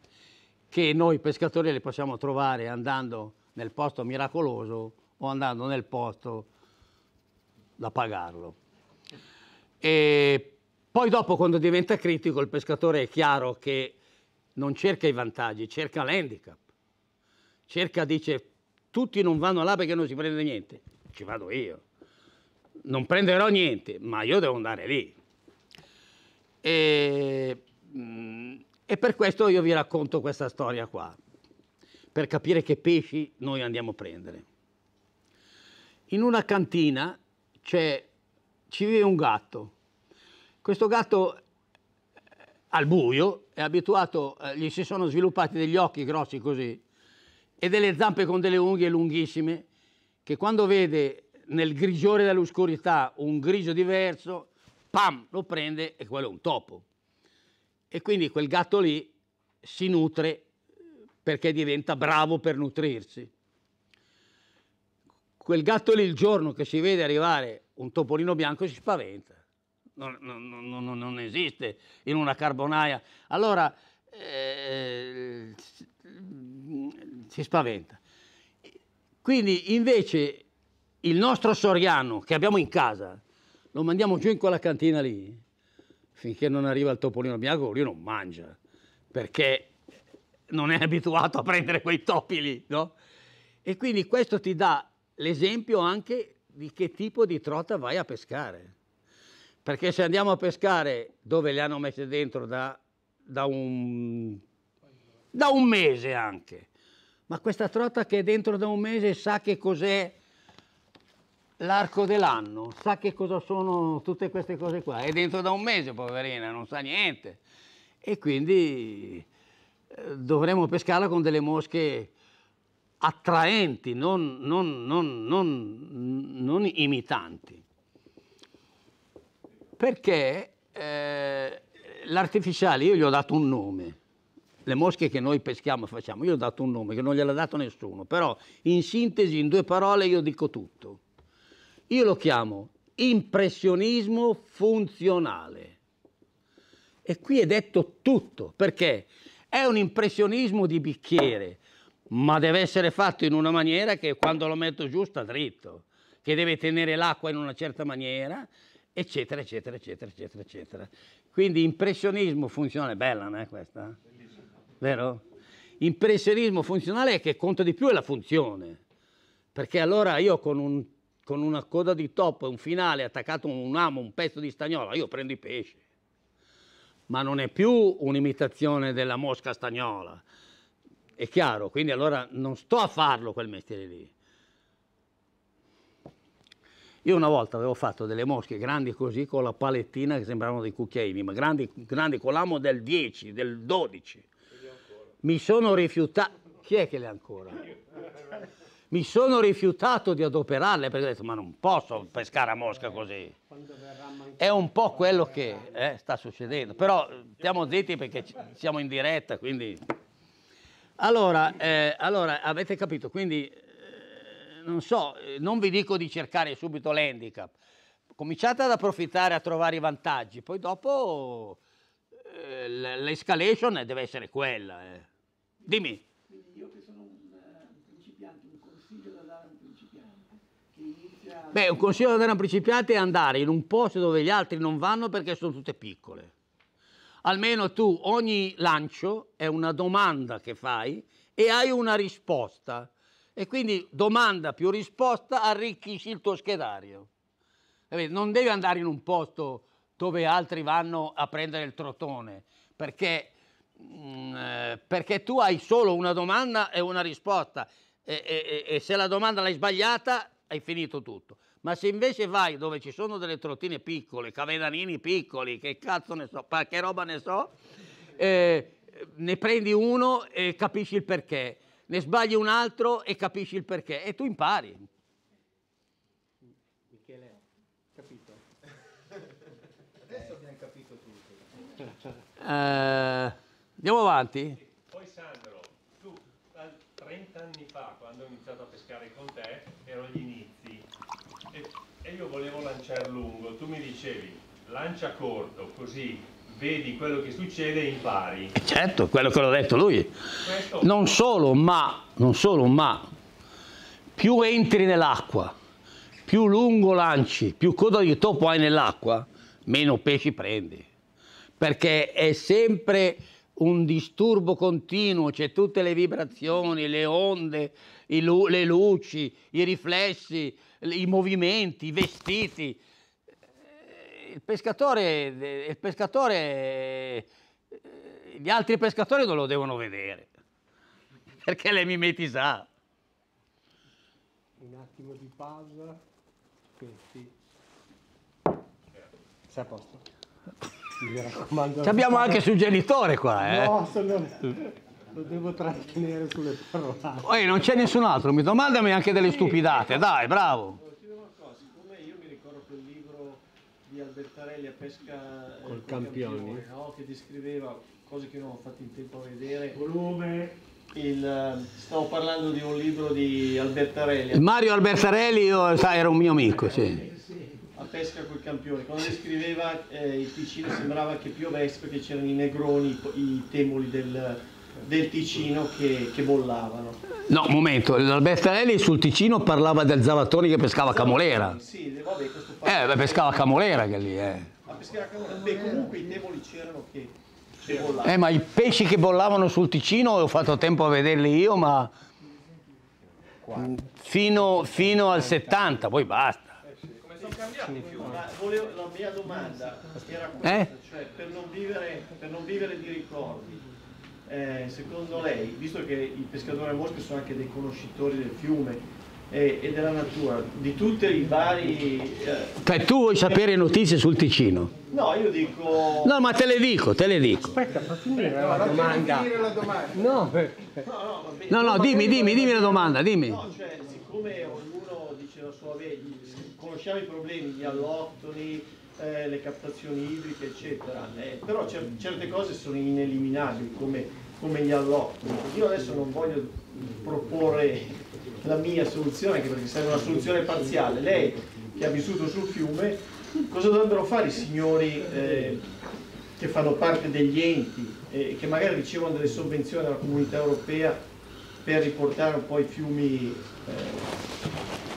che noi pescatori le possiamo trovare andando nel posto miracoloso o andando nel posto da pagarlo. E poi dopo quando diventa critico il pescatore è chiaro che non cerca i vantaggi, cerca l'handicap. Cerca, dice, tutti non vanno là perché non si prende niente. Ci vado io. Non prenderò niente, ma io devo andare lì. E, mm, e per questo io vi racconto questa storia qua, per capire che pesci noi andiamo a prendere. In una cantina ci vive un gatto questo gatto eh, al buio è abituato, eh, gli si sono sviluppati degli occhi grossi così e delle zampe con delle unghie lunghissime che quando vede nel grigiore dell'oscurità un grigio diverso, pam, lo prende e quello è un topo. E quindi quel gatto lì si nutre eh, perché diventa bravo per nutrirsi. Quel gatto lì il giorno che si vede arrivare un topolino bianco si spaventa non, non, non, non esiste in una carbonaia. Allora eh, si spaventa. Quindi invece il nostro Soriano che abbiamo in casa lo mandiamo giù in quella cantina lì finché non arriva il topolino bianco lui non mangia perché non è abituato a prendere quei topi lì, no? E quindi questo ti dà l'esempio anche di che tipo di trota vai a pescare. Perché se andiamo a pescare dove le hanno messe dentro da, da, un, da un mese anche, ma questa trota che è dentro da un mese sa che cos'è l'arco dell'anno, sa che cosa sono tutte queste cose qua, è dentro da un mese poverina, non sa niente e quindi eh, dovremmo pescarla con delle mosche attraenti, non, non, non, non imitanti. Perché eh, l'artificiale, io gli ho dato un nome, le mosche che noi peschiamo e facciamo, io ho dato un nome che non gliel'ha dato nessuno, però in sintesi, in due parole, io dico tutto. Io lo chiamo impressionismo funzionale. E qui è detto tutto, perché è un impressionismo di bicchiere, ma deve essere fatto in una maniera che quando lo metto giù sta dritto, che deve tenere l'acqua in una certa maniera, eccetera, eccetera, eccetera, eccetera, eccetera. Quindi impressionismo funzionale, bella non è questa? Bellissima. Vero? Impressionismo funzionale è che conta di più è la funzione, perché allora io con, un, con una coda di top, e un finale attaccato a un amo, un pezzo di stagnola, io prendo i pesci. Ma non è più un'imitazione della mosca stagnola, è chiaro, quindi allora non sto a farlo quel mestiere lì io una volta avevo fatto delle mosche grandi così con la palettina che sembravano dei cucchiaini, ma grandi, grandi con l'amo del 10, del 12. Mi sono rifiutato. Chi è che le ha ancora? Mi sono rifiutato di adoperarle perché ho detto ma non posso pescare a mosca così. È un po' quello che eh, sta succedendo. Però eh, stiamo zitti perché siamo in diretta, quindi... Allora, eh, allora avete capito, quindi non so, eh, non vi dico di cercare subito l'handicap, cominciate ad approfittare a trovare i vantaggi, poi dopo eh, l'escalation deve essere quella. Eh. Dimmi. Quindi io che sono un, un eh, principiante, un consiglio da dare a un principiante. Inizia... Beh, un consiglio da dare a un principiante è andare in un posto dove gli altri non vanno perché sono tutte piccole. Almeno tu ogni lancio è una domanda che fai e hai una risposta. E quindi domanda più risposta arricchisci il tuo schedario. Non devi andare in un posto dove altri vanno a prendere il trottone, perché, mm, eh, perché tu hai solo una domanda e una risposta e, e, e se la domanda l'hai sbagliata hai finito tutto. Ma se invece vai dove ci sono delle trottine piccole, cavedanini piccoli, che cazzo ne so, che roba ne so, eh, ne prendi uno e capisci il perché ne sbagli un altro e capisci il perché e tu impari. Michele, capito? Adesso abbiamo capito tutto. Eh, andiamo avanti. Poi Sandro, tu 30 anni fa, quando ho iniziato a pescare con te, ero agli inizi e, e io volevo lanciare lungo, tu mi dicevi lancia corto così vedi quello che succede e impari. Certo, quello che l'ho detto lui. Non solo, ma, non solo, ma più entri nell'acqua, più lungo lanci, più coda di topo hai nell'acqua, meno pesci prendi. Perché è sempre un disturbo continuo, c'è tutte le vibrazioni, le onde, lu le luci, i riflessi, i movimenti, i vestiti il pescatore, eh, il pescatore, eh, gli altri pescatori non lo devono vedere, perché l'è mimetizzato. Un attimo di pausa, questi... Sei a posto? Mi raccomando. Ci abbiamo anche sul genitore qua, eh? No, sono lo devo trattenere sulle parole. Poi non c'è nessun altro, mi domandami anche delle stupidate, dai, bravo. di Albertarelli a pesca eh, col campione, campione no? che descriveva cose che non ho fatto in tempo a vedere. Volume. Il, ehm, stavo parlando di un libro di Albertarelli. Mario Albertarelli io, sai, era un mio amico, sì. Eh, a pesca col campione. Quando scriveva eh, il Ticino sembrava che piovesse perché c'erano i negroni, i temoli del, del Ticino che, che bollavano. No, momento, l'Albertarelli sul Ticino parlava del Zavattoni che pescava Camolera. Sì, vabbè, questo fatto... Eh, pescava Camolera che lì, eh. Ma pescava Camolera, beh, comunque i tevoli c'erano che, che bollavano. Eh, ma i pesci che bollavano sul Ticino ho fatto tempo a vederli io, ma... Fino, fino al 70, poi basta. La, eh, volevo, la mia domanda era eh? questa, eh? cioè per non, vivere, per non vivere di ricordi, eh, secondo lei, visto che i pescatori a mosche sono anche dei conoscitori del fiume e, eh, e della natura, di tutti i vari... Eh... Cioè tu vuoi sapere notizie sul Ticino? No, io dico... No, ma te le dico, te le dico. Aspetta, fa finire la domanda. La domanda. No, perché... no, no, no, no dimmi, dimmi, dimmi la domanda, dimmi. No, cioè, siccome ognuno dice la sua, conosciamo i problemi, gli alloctoni, eh, le captazioni idriche, eccetera. Eh, però cer certe cose sono ineliminabili, come, come gli allocchi. Io adesso non voglio proporre la mia soluzione, anche perché serve una soluzione parziale. Lei che ha vissuto sul fiume, cosa dovrebbero fare i signori eh, che fanno parte degli enti e eh, che magari ricevono delle sovvenzioni dalla comunità europea per riportare un po' i fiumi eh,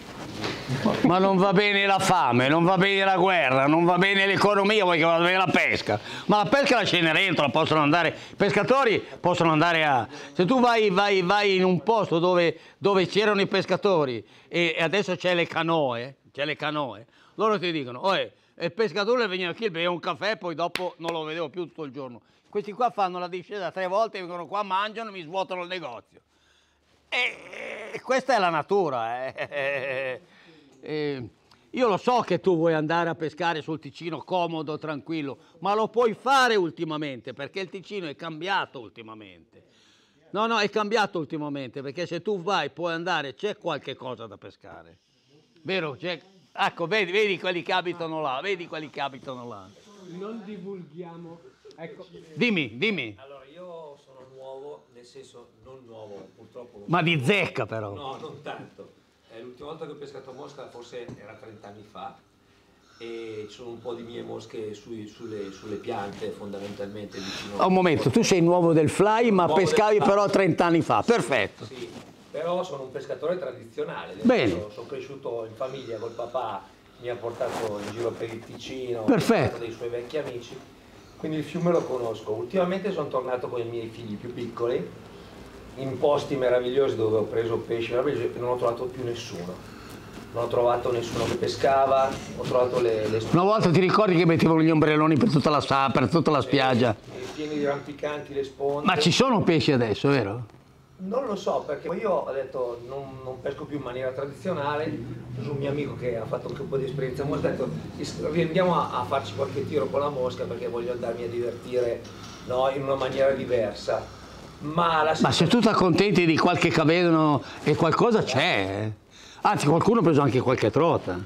ma non va bene la fame, non va bene la guerra, non va bene l'economia, vuoi che vada bene la pesca. Ma la pesca la Cenerentola possono andare, i pescatori possono andare a... Se tu vai, vai, vai in un posto dove, dove c'erano i pescatori e, e adesso c'è le canoe, c'è le canoe, loro ti dicono, oe, il pescatore veniva qui, beveva un caffè e poi dopo non lo vedevo più tutto il giorno. Questi qua fanno la discesa tre volte, vengono qua, mangiano e mi svuotano il negozio. E, e questa è la natura. Eh eh, io lo so che tu vuoi andare a pescare sul Ticino comodo, tranquillo, ma lo puoi fare ultimamente perché il Ticino è cambiato ultimamente. No, no, è cambiato ultimamente perché se tu vai puoi andare, c'è qualche cosa da pescare. Vero? Ecco, vedi, vedi quelli che abitano là, vedi quelli che abitano là. Non divulghiamo. Ecco. Dimmi, dimmi. Allora, io sono nuovo, nel senso non nuovo, purtroppo. ma di zecca però. No, non tanto l'ultima volta che ho pescato mosca forse era 30 anni fa e ci sono un po' di mie mosche sui, sulle, sulle, piante fondamentalmente vicino. Un momento, tu sei nuovo del fly ma nuovo pescavi però 30 anni fa, perfetto. Sì, però sono un pescatore tradizionale, Bene. Sono, sono cresciuto in famiglia col papà, mi ha portato in giro per il Ticino, perfetto. dei suoi vecchi amici, quindi il fiume lo conosco. Ultimamente sono tornato con i miei figli più piccoli in posti meravigliosi dove ho preso pesci meravigliosi e non ho trovato più nessuno non ho trovato nessuno che pescava, ho trovato le, le... Una volta ti ricordi che mettevano gli ombrelloni per tutta la, per tutta la spiaggia? E, eh, pieni di rampicanti, le sponde... Ma ci sono pesci adesso, vero? Non lo so, perché io ho detto non, non pesco più in maniera tradizionale, un mio amico che ha fatto anche un po' di esperienza mi ha detto andiamo a, a, farci qualche tiro con la mosca perché voglio andarmi a divertire no, in una maniera diversa ma, la... Ma se tu ti accontenti di qualche caverno e qualcosa c'è, anzi qualcuno ha preso anche qualche trota.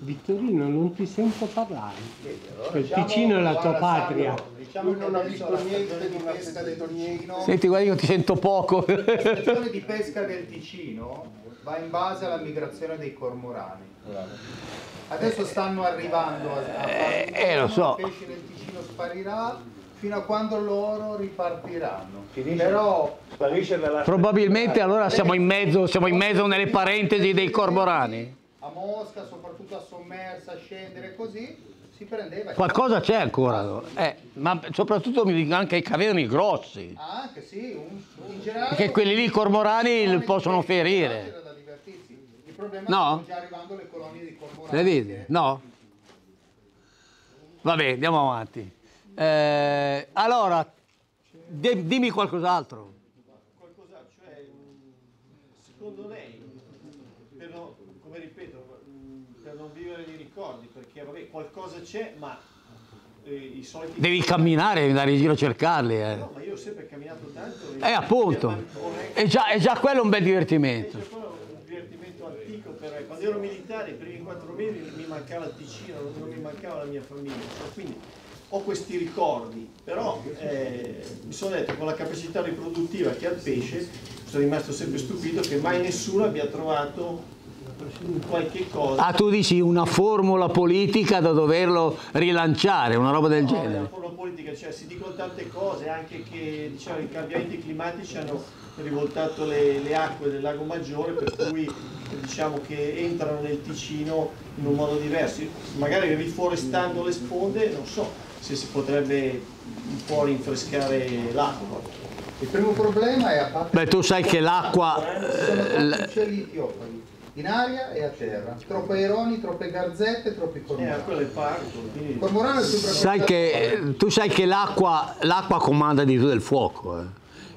Vittorino, non ti sento parlare. Allora, il Ticino è la tua patria. Diciamo Lui non ha visto niente di pesca del Tognino. Senti, guarda, io ti sento poco. La situazione di pesca del Ticino va in base alla migrazione dei cormorani. Adesso stanno arrivando a, a eh, eh lo so. il pesce del Ticino sparirà fino a quando loro ripartiranno. Finisce, Però probabilmente allora siamo in, mezzo, siamo in mezzo nelle parentesi dei cormorani. A Mosca, soprattutto a Sommersa, a scendere così, si prendeva. Qualcosa c'è ancora, eh, ma soprattutto anche i caverni grossi. anche sì, un, in generale. Perché quelli lì, i cormorani, li possono ferire. Il problema no? è che già arrivando le colonie di cormorani. Le vedi? Eh. No? Vabbè, andiamo avanti. Eh, allora, de, dimmi qualcos'altro. Qualcos'altro, cioè, secondo lei, non, come ripeto, per non vivere di ricordi, perché vabbè, qualcosa c'è, ma eh, Soliti... Devi camminare, andare in giro a cercarli. Eh. No, ma io ho sempre camminato tanto. Eh, appunto. È già, è già, quello un bel divertimento. Quando ero militare, i primi quattro mesi mi mancava il Ticino, non mi mancava la mia famiglia. Cioè, quindi ho questi ricordi, però eh, mi sono detto con la capacità riproduttiva che ha il pesce sono rimasto sempre stupito che mai nessuno abbia trovato qualche cosa. Ah, tu dici una formula politica da doverlo rilanciare, una roba del no, genere. Una formula politica, cioè si dicono tante cose, anche che diciamo, i cambiamenti climatici hanno rivoltato le, le acque del lago Maggiore, per cui diciamo che entrano nel Ticino in un modo diverso, magari riforestando le sponde, non so, se si potrebbe un po' rinfrescare l'acqua. Il primo problema è a parte... Beh, tu sai che l'acqua... Eh, In aria e a terra, troppe aeroni, troppe garzette, troppi cormorani. Eh, sai che, tu sai che l'acqua, comanda di più del fuoco. Eh.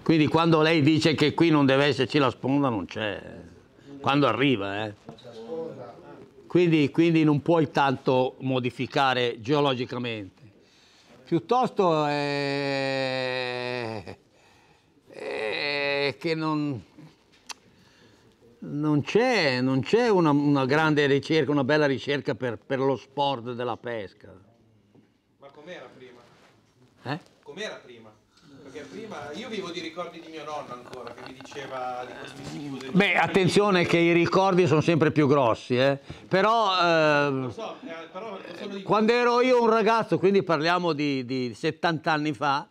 Quindi quando lei dice che qui non deve esserci la sponda, non c'è. Eh. Quando arriva, eh. Quindi, quindi, non puoi tanto modificare geologicamente piuttosto è, eh, è eh, che non, non c'è, una, una, grande ricerca, una bella ricerca per, per lo sport della pesca. Ma com'era prima? Eh? Com'era prima? Perché prima io vivo di ricordi di mio nonno ancora che mi diceva di questi eh. sicuri. Beh, attenzione che i ricordi sono sempre più grossi, eh. però, ehm, eh, so, però di... quando ero io un ragazzo, quindi parliamo di, di 70 anni fa,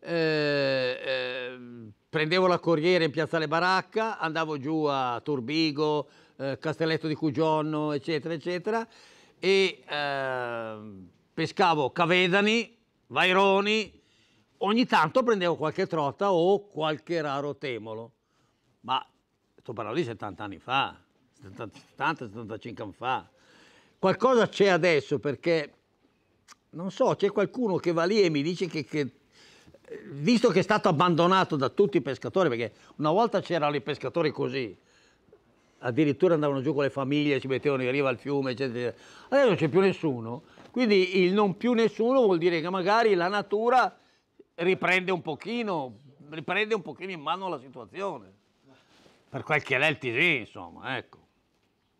eh, ehm, prendevo la corriere in Piazzale Baracca, andavo giù a Turbigo, eh, Castelletto di Cugionno, eccetera, eccetera, e ehm, pescavo cavedani, vaironi, ogni tanto prendevo qualche trota o qualche raro temolo, ma sto parlando di 70 anni fa, 70-75 anni fa. Qualcosa c'è adesso perché, non so, c'è qualcuno che va lì e mi dice che, che visto che è stato abbandonato da tutti i pescatori, perché una volta c'erano i pescatori così, addirittura andavano giù con le famiglie, si mettevano in riva al fiume, eccetera. Adesso non c'è più nessuno. Quindi il non più nessuno vuol dire che magari la natura riprende un pochino, riprende un pochino in mano la situazione. Per quel che è il TG, insomma, ecco.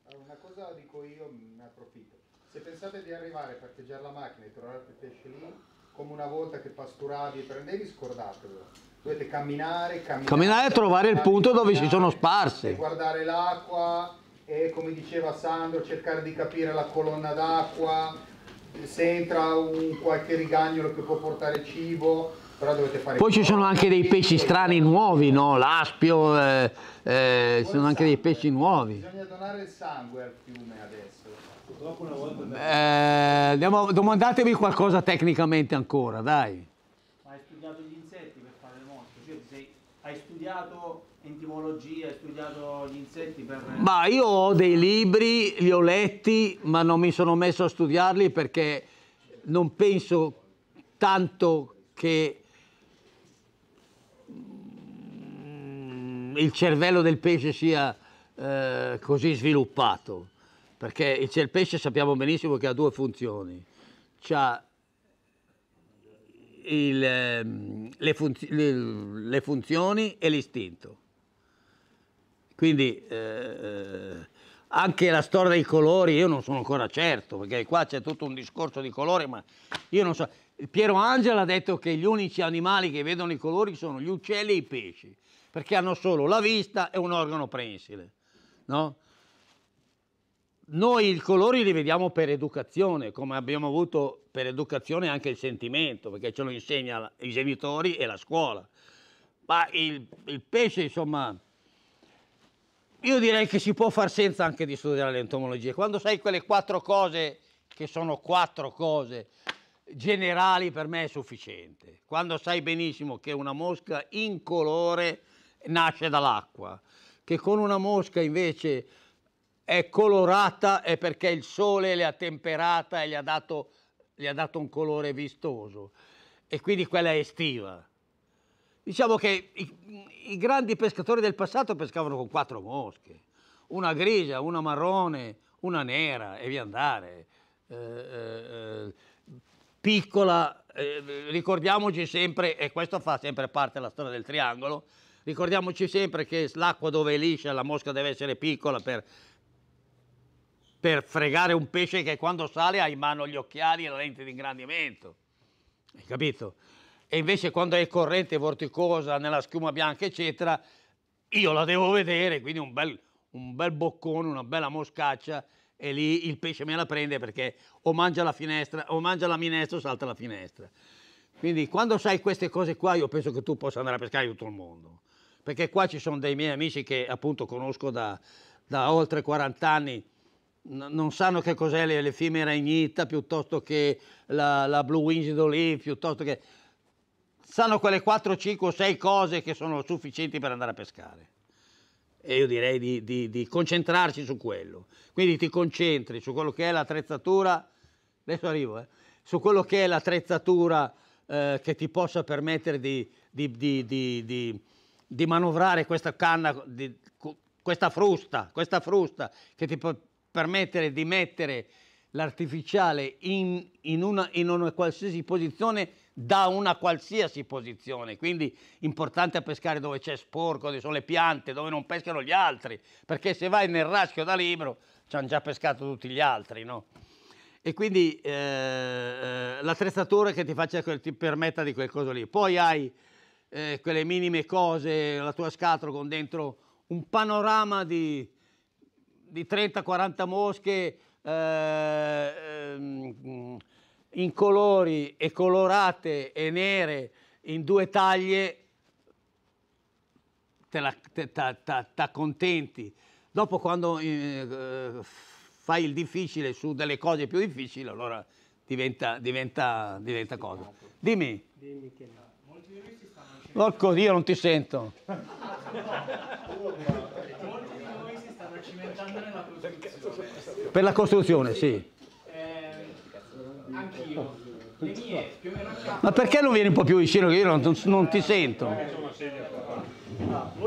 Ah, una cosa dico io, mi approfitto. Se pensate di arrivare, a parcheggiare la macchina e trovare il pesce lì, come una volta che pasturavi e prendevi, scordatevelo. Dovete camminare, camminare. Camminare e trovare il punto dove si sono sparse. Guardare l'acqua e, come diceva Sandro, cercare di capire la colonna d'acqua, se entra un qualche rigagnolo che può portare cibo, poi ci sono anche dei pesci strani nuovi, no? L'aspio, eh, eh, ci sono anche dei pesci nuovi. Bisogna donare il sangue al fiume adesso. Eh, andiamo, domandatevi qualcosa tecnicamente ancora, dai. Ma hai studiato gli insetti per fare le mostre? Cioè, sei, hai studiato entomologia, hai studiato gli insetti per... Ma io ho dei libri, li ho letti, ma non mi sono messo a studiarli perché non penso tanto che il cervello del pesce sia eh, così sviluppato, perché il, il pesce sappiamo benissimo che ha due funzioni. C'ha il, ehm, le, funzi le, le, funzioni e l'istinto. Quindi eh, eh, anche la storia dei colori, io non sono ancora certo, perché qua c'è tutto un discorso di colore, ma io non so. Piero Angela ha detto che gli unici animali che vedono i colori sono gli uccelli e i pesci perché hanno solo la vista e un organo prensile. No? Noi i colori li vediamo per educazione, come abbiamo avuto per educazione anche il sentimento, perché ce lo insegnano i genitori e la scuola. Ma il, il pesce, insomma, io direi che si può far senza anche di studiare l'entomologia. Quando sai quelle quattro cose, che sono quattro cose generali, per me è sufficiente. Quando sai benissimo che una mosca incolore nasce dall'acqua, che con una mosca invece è colorata è perché il sole le ha temperata e gli ha dato, gli ha dato un colore vistoso e quindi quella è estiva. Diciamo che i, i, grandi pescatori del passato pescavano con quattro mosche, una grigia, una marrone, una nera e via andare. Eh, eh, eh piccola, eh, ricordiamoci sempre, e questo fa sempre parte della storia del triangolo, Ricordiamoci sempre che l'acqua dove è liscia la mosca deve essere piccola per, per fregare un pesce che quando sale ha in mano gli occhiali e la lente di ingrandimento. Hai capito? E invece quando è corrente vorticosa nella schiuma bianca, eccetera, io la devo vedere, quindi un bel, un bel boccone, una bella moscaccia e lì il pesce me la prende perché o mangia la finestra o mangia la minestra o salta la finestra. Quindi quando sai queste cose qua io penso che tu possa andare a pescare tutto il mondo perché qua ci sono dei miei amici che appunto conosco da, da oltre 40 anni, non sanno che cos'è l'effimera ignita piuttosto che la, la Blue Wings d'Olive, piuttosto che... Sanno quelle 4, 5 o 6 cose che sono sufficienti per andare a pescare. E io direi di, di, di concentrarci su quello. Quindi ti concentri su quello che è l'attrezzatura, adesso arrivo, eh, su quello che è l'attrezzatura eh, che ti possa permettere di, di di manovrare questa canna, di, questa frusta, questa frusta che ti può permettere di mettere l'artificiale in, in, una, in una qualsiasi posizione da una qualsiasi posizione, quindi importante pescare dove c'è sporco, dove sono le piante, dove non pescano gli altri, perché se vai nel raschio da libro ci hanno già pescato tutti gli altri, no? E quindi eh, eh l'attrezzatura che ti, faccia, ti permetta di quel coso lì. Poi hai eh, quelle minime cose, la tua scatola con dentro un panorama di, di 30-40 mosche eh, ehm, in colori e colorate e nere in due taglie, te t'accontenti. Dopo quando eh, fai il difficile su delle cose più difficili, allora diventa, diventa, diventa cosa. Dimmi. Dimmi che no. Molti di noi si Porco Dio, non ti sento. Molti di noi si stanno cimentando nella Costituzione. Per la costruzione, sì. Eh, anch'io. Le mie, più o meno Ma perché non vieni un po' più vicino che io non, non ti sento? Eh,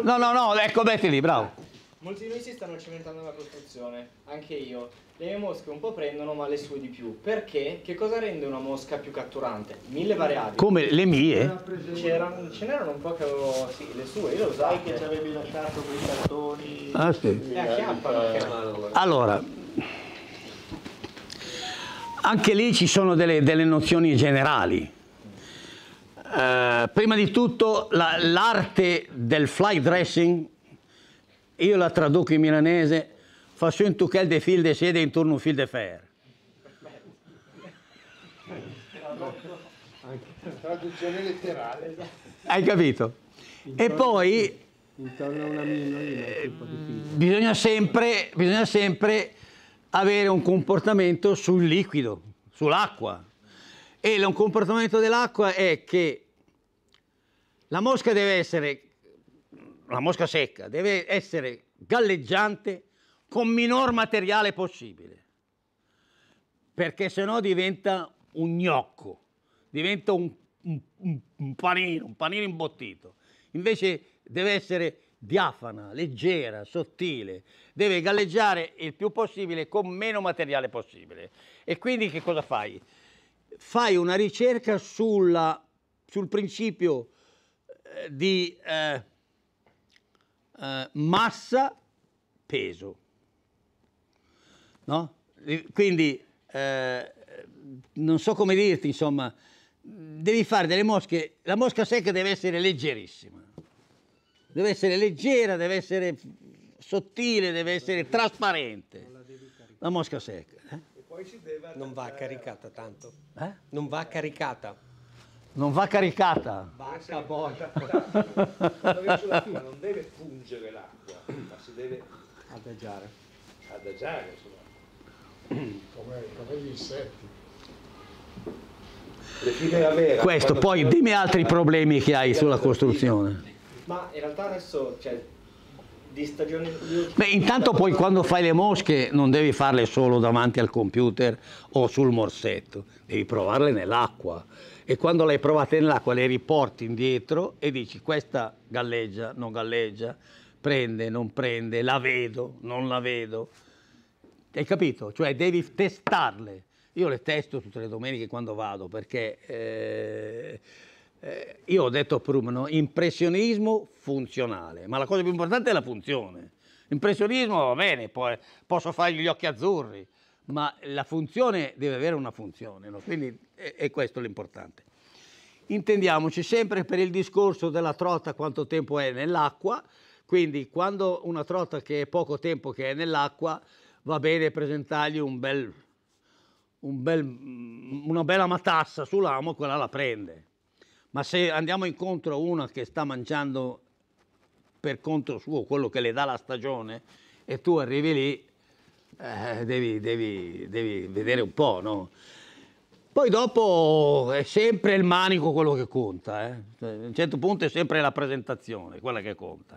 no, no, no, ecco, mettili, bravo. Molti di noi si stanno cimentando la costruzione, anche io. Le mie mosche un po' prendono, ma le sue di più. Perché? Che cosa rende una mosca più catturante? Mille variabili. Come le mie? ce n'erano un po' che avevo... Sì, le sue, io lo sai che ci avevi lasciato quei cartoni... Ah, sì. Eh, chiampano. Allora... Anche lì ci sono delle, delle nozioni generali. Eh, prima di tutto l'arte del fly dressing io la traduco in milanese, faccio facendo che il fil de sede intorno un fil de fer. Traduzione letterale. Hai capito? Intorno, e poi... Intorno a una minorina è eh, Bisogna sempre, bisogna sempre avere un comportamento sul liquido, sull'acqua. E un comportamento dell'acqua è che la mosca deve essere la mosca secca deve essere galleggiante con minor materiale possibile, perché sennò diventa un gnocco, diventa un, un, un panino, un panino imbottito. Invece deve essere diafana, leggera, sottile, deve galleggiare il più possibile con meno materiale possibile. E quindi che cosa fai? Fai una ricerca sulla, sul principio eh, di eh, eh, massa-peso. No? Quindi, eh, non so come dirti, insomma, devi fare delle mosche, la mosca secca deve essere leggerissima, deve essere leggera, deve essere sottile, deve essere trasparente, la mosca secca. Eh? non va caricata tanto. Eh? Non va caricata. Non va caricata. Basta poi. non deve pungere l'acqua, ma si deve adagiare. Adagiare, insomma. Come, come gli insetti. Le fibra vera. Questo, poi dimmi altri problemi che hai sulla costruzione. Ma in realtà adesso, cioè, di stagione Beh, intanto poi quando fai le mosche non devi farle solo davanti al computer o sul morsetto, devi provarle nell'acqua e quando le hai provate nell'acqua le riporti indietro e dici questa galleggia, non galleggia, prende, non prende, la vedo, non la vedo. Hai capito? Cioè devi testarle. Io le testo tutte le domeniche quando vado perché... Eh, eh, io ho detto a Prumano, impressionismo funzionale, ma la cosa più importante è la funzione. Impressionismo va bene, può, posso fargli gli occhi azzurri, ma la funzione deve avere una funzione, no? quindi è, è questo l'importante. Intendiamoci sempre per il discorso della trota quanto tempo è nell'acqua, quindi quando una trota che è poco tempo che è nell'acqua va bene presentargli un bel, un bel, una bella matassa sull'amo, quella la prende ma se andiamo incontro a una che sta mangiando per conto suo quello che le dà la stagione e tu arrivi lì, eh, devi, devi, devi, vedere un po', no? Poi dopo è sempre il manico quello che conta, eh? Cioè, a un certo punto è sempre la presentazione, quella che conta.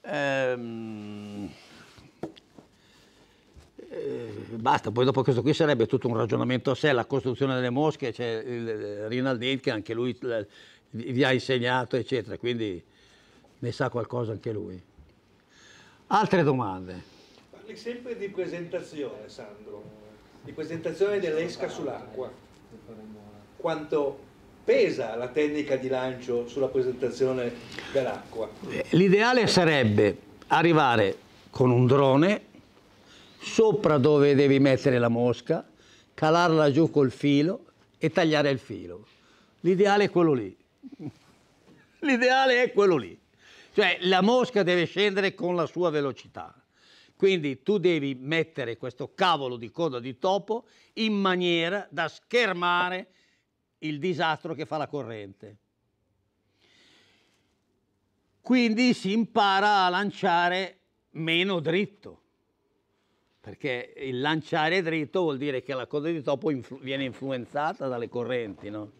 Ehm... Eh, basta, poi dopo questo qui sarebbe tutto un ragionamento a sé, la costruzione delle mosche, c'è cioè eh, Rinaldelli che anche lui vi eh, ha insegnato, eccetera, quindi ne sa qualcosa anche lui. Altre domande? Parli sempre di presentazione, Sandro, di presentazione dell'esca sull'acqua. Quanto pesa la tecnica di lancio sulla presentazione dell'acqua? L'ideale sarebbe arrivare con un drone sopra dove devi mettere la mosca, calarla giù col filo e tagliare il filo. L'ideale è quello lì. L'ideale è quello lì. Cioè la mosca deve scendere con la sua velocità. Quindi tu devi mettere questo cavolo di coda di topo in maniera da schermare il disastro che fa la corrente. Quindi si impara a lanciare meno dritto perché il lanciare dritto vuol dire che la coda di topo influ viene influenzata dalle correnti, no?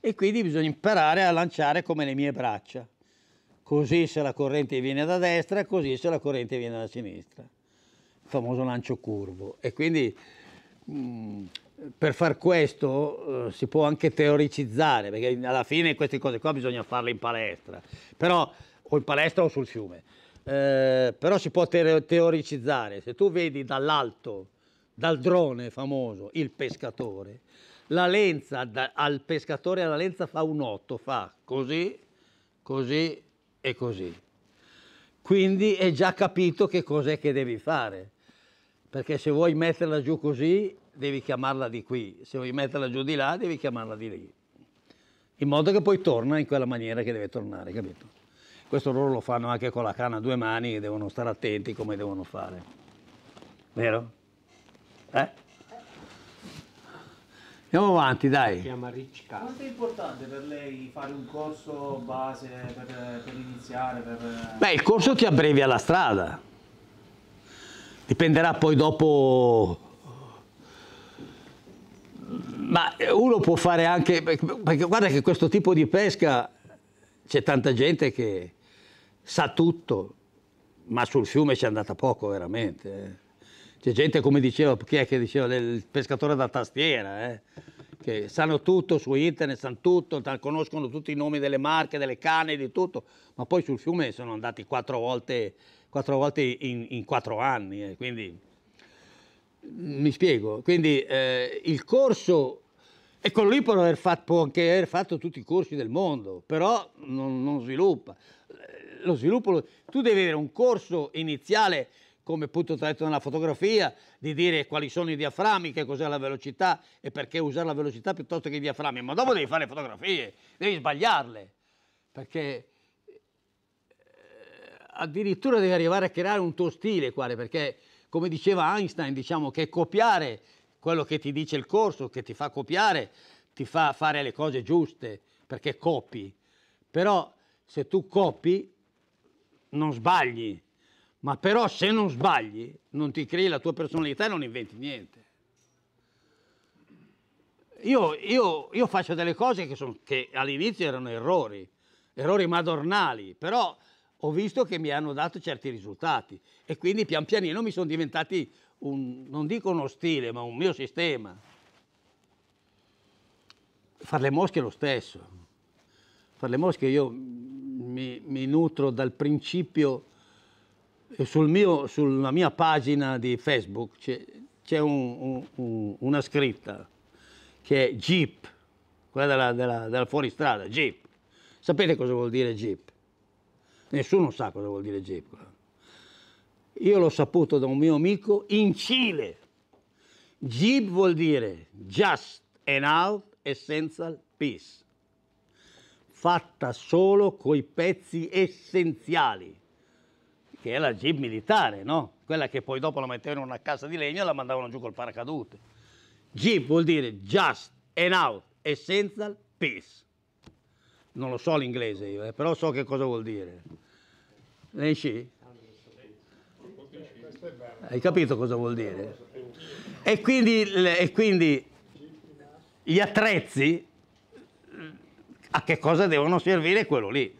E quindi bisogna imparare a lanciare come le mie braccia, così se la corrente viene da destra, così se la corrente viene da sinistra, il famoso lancio curvo. E quindi mh, mm, per far questo eh, si può anche teoricizzare, perché alla fine queste cose qua bisogna farle in palestra, però o in palestra o sul fiume eh, però si può te teoricizzare. Se tu vedi dall'alto, dal drone famoso, il pescatore, la lenza da, al pescatore alla lenza fa un otto, fa così, così e così. Quindi è già capito che cos'è che devi fare, perché se vuoi metterla giù così devi chiamarla di qui, se vuoi metterla giù di là devi chiamarla di lì, in modo che poi torna in quella maniera che deve tornare, capito? Questo loro lo fanno anche con la canna a due mani e devono stare attenti come devono fare. Vero? Eh? Andiamo avanti, dai. Si chiama Rich Quanto è importante per lei fare un corso base per, per iniziare? Per... Beh, il corso ti abbrevia la strada. Dipenderà poi dopo ma uno può fare anche, perché guarda che questo tipo di pesca c'è tanta gente che sa tutto, ma sul fiume c'è andata poco veramente. Eh. C'è gente come diceva, chi è che diceva, il pescatore da tastiera, eh? che sanno tutto su internet, sanno tutto, conoscono tutti i nomi delle marche, delle canne, di tutto, ma poi sul fiume sono andati quattro volte, quattro volte in, in, quattro anni, eh? quindi mi spiego. Quindi eh, il corso e con lui può, aver fatto, può anche aver fatto tutti i corsi del mondo, però non, non sviluppa lo sviluppo, tu devi avere un corso iniziale come appunto tra detto nella fotografia, di dire quali sono i diaframmi, che cos'è la velocità e perché usare la velocità piuttosto che i diaframmi, ma dopo devi fare fotografie, devi sbagliarle, perché eh, addirittura devi arrivare a creare un tuo stile, quale, perché come diceva Einstein, diciamo che copiare quello che ti dice il corso, che ti fa copiare, ti fa fare le cose giuste, perché copi, però se tu copi non sbagli, ma però se non sbagli non ti crei la tua personalità e non inventi niente. Io, io, io faccio delle cose che, sono, che all'inizio erano errori, errori madornali, però ho visto che mi hanno dato certi risultati e quindi pian pianino mi sono diventati un, non dico uno stile, ma un mio sistema. Fare le mosche è lo stesso. Fare le mosche io mi, mi nutro dal principio, eh, sul mio, sulla mia pagina di Facebook c'è, un, un, una scritta che è Jeep, quella della, della, della fuoristrada, Jeep. Sapete cosa vuol dire Jeep? Nessuno sa cosa vuol dire Jeep. Io l'ho saputo da un mio amico in Cile. Jeep vuol dire just and out essential peace fatta solo coi pezzi essenziali, che è la jeep militare, no? Quella che poi dopo la mettevano in una cassa di legno e la mandavano giù col paracadute. Jeep vuol dire just and out, essential peace. Non lo so l'inglese io, eh, però so che cosa vuol dire. Riesci? Hai capito cosa vuol dire? E quindi, e quindi gli attrezzi a che cosa devono servire quello lì.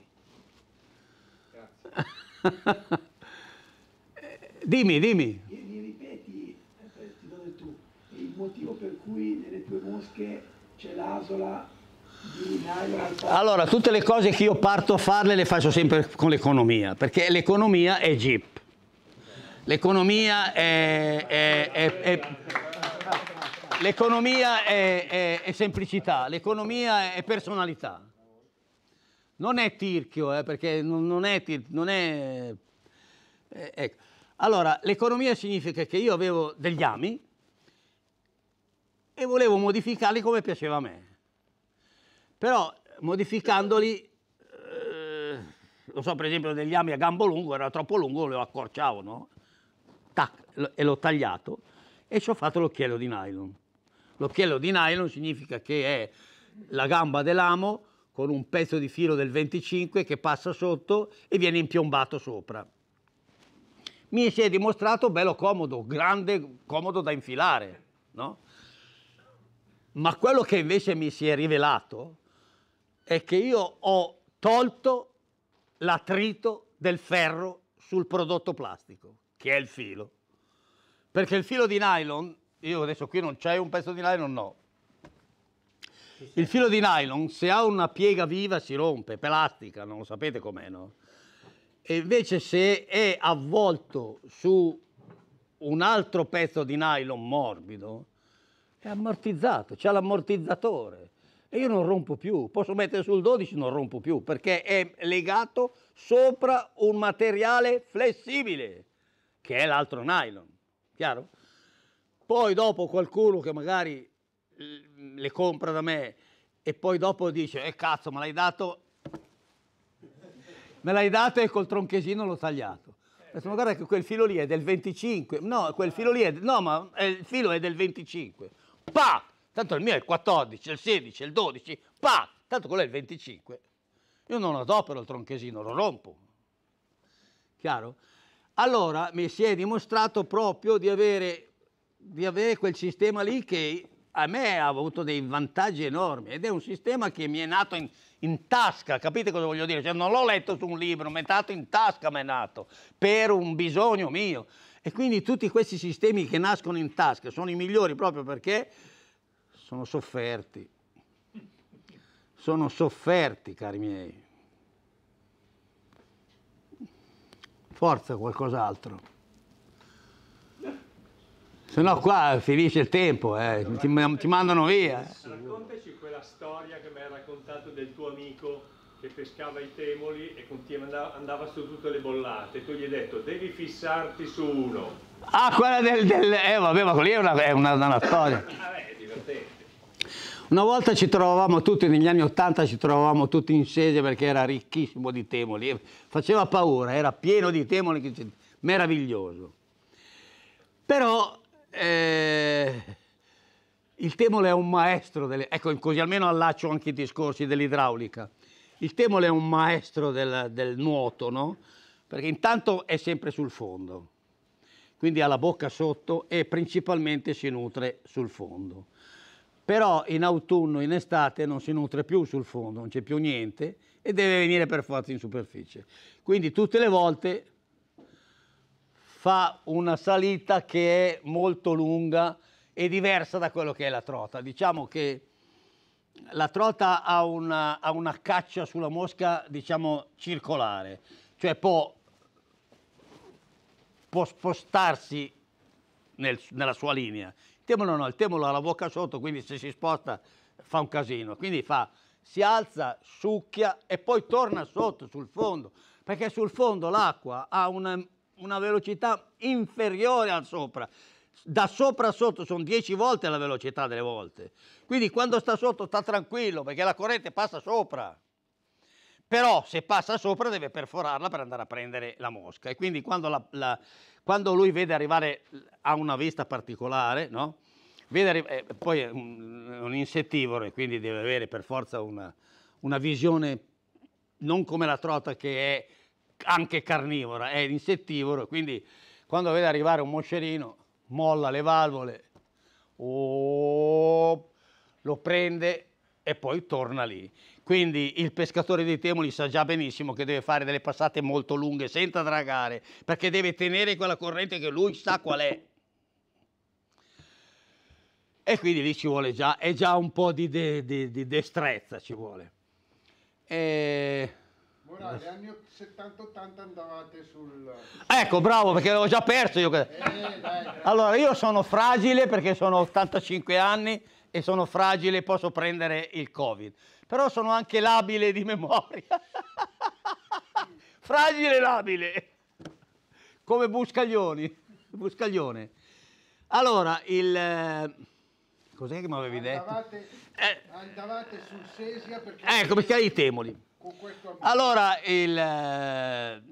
dimmi, dimmi. mi ripeti, eh, tu, il motivo per cui nelle tue mosche c'è l'asola allora, tutte le cose che io parto a farle le faccio sempre con l'economia, perché l'economia è jeep. L'economia è, è, è, è L'economia è, è, è, semplicità, l'economia è personalità. Non è tirchio, eh, perché non, non è... Non è eh, ecco. Allora, l'economia significa che io avevo degli ami e volevo modificarli come piaceva a me. Però modificandoli, eh, lo so per esempio degli ami a gambo lungo, era troppo lungo, lo accorciavo, no? Tac, e l'ho tagliato e ci ho fatto l'occhiello di nylon. L'occhiello di nylon significa che è la gamba dell'amo con un pezzo di filo del 25 che passa sotto e viene impiombato sopra. Mi si è dimostrato bello comodo, grande, comodo da infilare, no? Ma quello che invece mi si è rivelato è che io ho tolto l'attrito del ferro sul prodotto plastico, che è il filo. Perché il filo di nylon io adesso qui non c'è un pezzo di nylon, no. Il filo di nylon, se ha una piega viva, si rompe, plastica, non lo sapete com'è, no? E invece se è avvolto su un altro pezzo di nylon morbido, è ammortizzato, c'è l'ammortizzatore. E io non rompo più, posso mettere sul 12, non rompo più, perché è legato sopra un materiale flessibile, che è l'altro nylon, chiaro? Poi dopo qualcuno che magari mm, le compra da me e poi dopo dice, eh cazzo, me l'hai dato, me l'hai dato e col tronchesino l'ho tagliato. Ho ma guarda che quel filo lì è del 25, no, quel filo lì è, no, ma il filo è del 25. Pac! Tanto il mio è il 14, il 16, il 12, pac! Tanto quello è il 25. Io non adopero il tronchesino, lo rompo. Chiaro? Allora mi si è dimostrato proprio di avere di avere quel sistema lì che a me ha avuto dei vantaggi enormi ed è un sistema che mi è nato in, in tasca, capite cosa voglio dire? Cioè, non l'ho letto su un libro, mi è nato in tasca, mi è nato per un bisogno mio. E quindi tutti questi sistemi che nascono in tasca sono i migliori proprio perché sono sofferti. Sono sofferti, cari miei. Forza qualcos'altro. Se no qua finisce il tempo, eh. ti, ti, mandano via. Raccontaci quella storia che mi hai raccontato del tuo amico che pescava i temoli e andava su tutte le bollate. Tu gli hai detto devi fissarti su uno. Ah, quella del... del eh vabbè, ma quella è una, è una, una storia. Vabbè, ah, è divertente. Una volta ci trovavamo tutti, negli anni Ottanta ci trovavamo tutti in sede perché era ricchissimo di temoli, faceva paura, era pieno di temoli, meraviglioso. Però eh, il Temole è un maestro delle... Ecco, così almeno allaccio anche i discorsi dell'idraulica. Il Temole è un maestro del, del nuoto, no? Perché intanto è sempre sul fondo, quindi ha la bocca sotto e principalmente si nutre sul fondo. Però in autunno, in estate, non si nutre più sul fondo, non c'è più niente e deve venire per forza in superficie. Quindi tutte le volte fa una salita che è molto lunga e diversa da quello che è la trota. Diciamo che la trota ha una, ha una caccia sulla mosca, diciamo, circolare, cioè può, può spostarsi nel, nella sua linea. Il temolo no, il temolo ha la bocca sotto, quindi se si sposta fa un casino. Quindi fa, si alza, succhia e poi torna sotto, sul fondo, perché sul fondo l'acqua ha una una velocità inferiore al sopra. Da sopra a sotto sono 10 volte la velocità delle volte. Quindi quando sta sotto sta tranquillo perché la corrente passa sopra. Però se passa sopra deve perforarla per andare a prendere la mosca. E quindi quando, la, la, quando lui vede arrivare a una vista particolare, no? vede, eh, poi è un, un insettivoro e quindi deve avere per forza una, una visione non come la trota che è anche carnivora, è insettivoro, quindi quando vede arrivare un moscerino molla le valvole, oh, lo prende e poi torna lì. Quindi il pescatore di Temoli sa già benissimo che deve fare delle passate molto lunghe senza dragare, perché deve tenere quella corrente che lui sa qual è. E quindi lì ci vuole già, è già un po' di, de, di, di destrezza ci vuole. E Ora, negli anni 70-80 andavate sul... Ah, ecco, bravo, perché avevo già perso io. Eh, dai, allora, io sono fragile perché sono 85 anni e sono fragile e posso prendere il Covid. Però sono anche labile di memoria. fragile e labile. Come Buscaglioni. Buscaglione. Allora, il... Eh, cos'è che mi avevi detto? Andavate, eh, andavate sul Sesia perché... Ecco, perché hai i temoli. Allora, il, eh,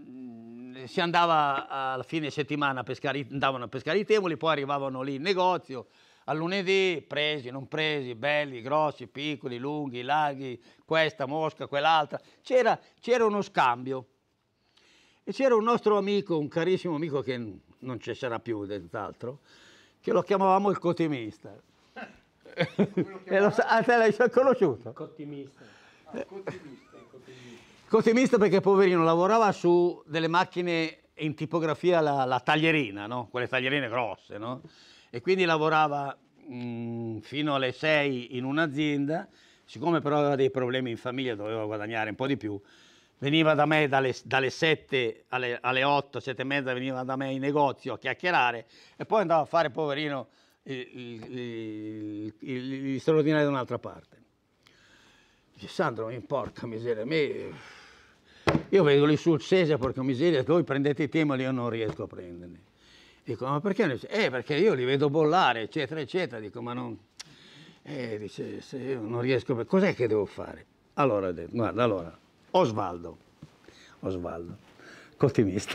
si andava alla fine settimana, a pescare, andavano a pescaritevoli, poi arrivavano lì in negozio, al lunedì, presi, non presi, belli, grossi, piccoli, lunghi, larghi, questa mosca, quell'altra, c'era, uno scambio. E c'era un nostro amico, un carissimo amico che non ci sarà più, senz'altro, che lo chiamavamo il cotimista. Eh, e lo, a ah, te l'hai conosciuto? Cotimista. Ah, eh, cotimista. Costumista perché poverino lavorava su delle macchine in tipografia la, la taglierina, no? quelle taglierine grosse, no? e quindi lavorava mh, mm, fino alle 6 in un'azienda, siccome però aveva dei problemi in famiglia doveva guadagnare un po' di più, veniva da me dalle, dalle 7 alle, alle 8, 7 e mezza veniva da me in negozio a chiacchierare e poi andava a fare poverino il, il, da un'altra parte. Dice, Sandro, mi importa, miseria, me... Io vedo lì sul Cesar porca miseria, voi prendete i tema, io non riesco a prenderli. Dico, ma perché? Dice, eh, perché io li vedo bollare, eccetera, eccetera. Dico, ma non... Eh, dice, se io non riesco... A... Cos'è che devo fare? Allora, guarda, allora, Osvaldo, Osvaldo, cottimista,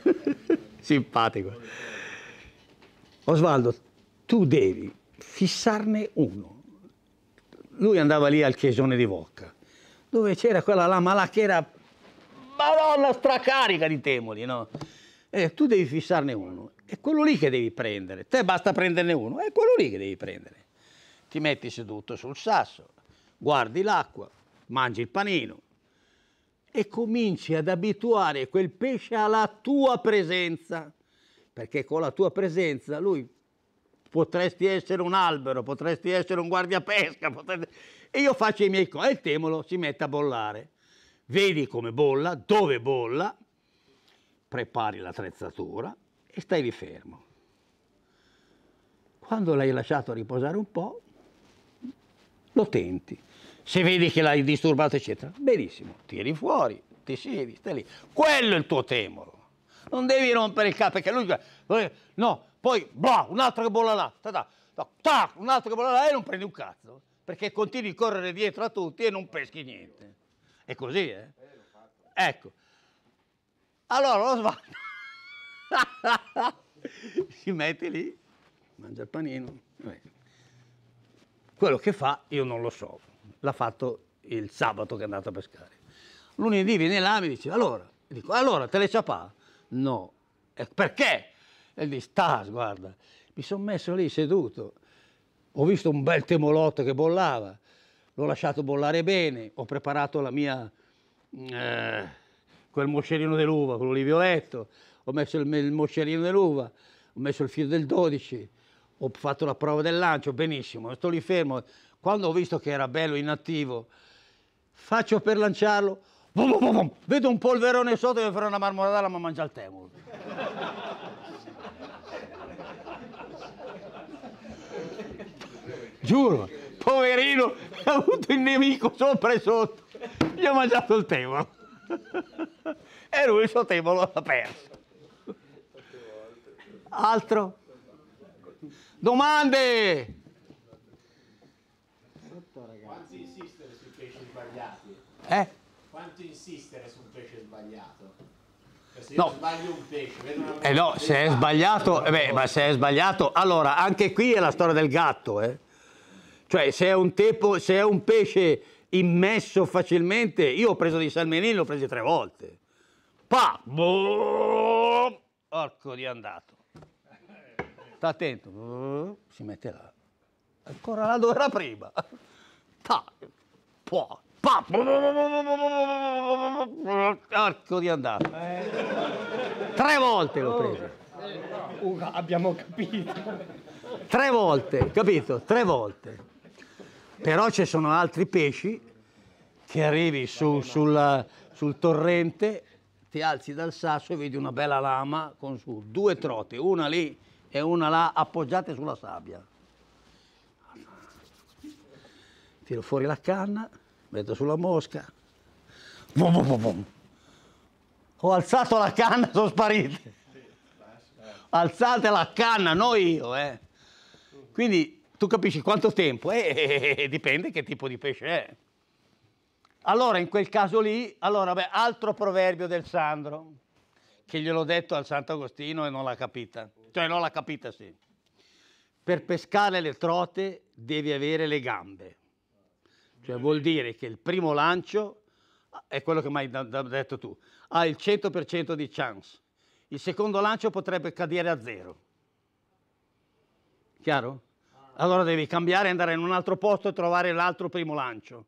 simpatico. Osvaldo, tu devi fissarne uno lui andava lì al chiesone di Vocca, dove c'era quella lama là che era madonna stracarica di temoli, no? E tu devi fissarne uno, è quello lì che devi prendere, te basta prenderne uno, è quello lì che devi prendere. Ti metti seduto sul sasso, guardi l'acqua, mangi il panino e cominci ad abituare quel pesce alla tua presenza, perché con la tua presenza lui potresti essere un albero, potresti essere un guardiapesca, potresti... e io faccio i miei cose, e il temolo si mette a bollare. Vedi come bolla, dove bolla, prepari l'attrezzatura e stai lì fermo. Quando l'hai lasciato riposare un po', lo tenti. Se vedi che l'hai disturbato, eccetera, benissimo, tiri fuori, ti siedi, stai lì. Quello è il tuo temolo. Non devi rompere il capo, perché lui... No, poi boh, un altro che bolla là, ta, ta, ta, un altro che bolla là e non prendi un cazzo, perché continui a correre dietro a tutti e non peschi niente. È così, eh? Ecco. Allora lo sbaglio. si mette lì, mangia il panino. Quello che fa io non lo so, l'ha fatto il sabato che è andato a pescare. Lunedì viene là e mi dice, allora, dico, allora te le ciapà? No. perché? E lì, sta, ah, guarda. Mi sono messo lì seduto. Ho visto un bel temolotto che bollava. L'ho lasciato bollare bene. Ho preparato la mia... Mm, eh, quel moscerino dell'uva, quello lì violetto. Ho messo il, il moscerino dell'uva. Ho messo il filo del 12. Ho fatto la prova del lancio, benissimo. Sto lì fermo. Quando ho visto che era bello inattivo, faccio per lanciarlo. Bum, bum, bum, Vedo un polverone sotto e mi farò una marmorata, ma mangia il temolo. giuro, poverino, ha avuto il nemico sopra e sotto, gli ho mangiato il tevolo. e lui il suo tevolo l'ha perso. Altro? Domande? Quanto insistere sui pesci sbagliati? Eh? Quanto insistere su un pesce sbagliato? Cioè, se no. sbaglio un pesce, vedo una eh no, se è sbagliato, eh beh, ma se è sbagliato, allora anche qui è la storia del gatto, eh? Cioè se è un, tepo, se è un pesce immesso facilmente, io ho preso dei salmenini, l'ho preso tre volte. Pa! Boh, orco di andato. Sta attento. si mette là. Ancora là dove era prima. Ta! Po! Pa! Orco di andato. Tre volte l'ho preso. Uh, abbiamo capito. Tre volte, capito? Tre volte. Però ci sono altri pesci che arrivi su, sul, sul torrente, ti alzi dal sasso e vedi una bella lama con su due trote, una lì e una là, appoggiate sulla sabbia. Tiro fuori la canna, metto sulla mosca. Bum, bum, bum, Ho alzato la canna, sono sparite. Alzate la canna, non io, eh. Quindi tu capisci quanto tempo? E, eh, eh, eh, eh, dipende che tipo di pesce è. Allora, in quel caso lì, allora, beh, altro proverbio del Sandro, che gliel'ho detto al Sant'Agostino e non l'ha capita. Cioè, non l'ha capita, sì. Per pescare le trote devi avere le gambe. Cioè, vuol dire che il primo lancio ah, è quello che mi hai detto tu. Ha il 100% di chance. Il secondo lancio potrebbe cadere a zero. Chiaro? Allora devi cambiare, andare in un altro posto e trovare l'altro primo lancio.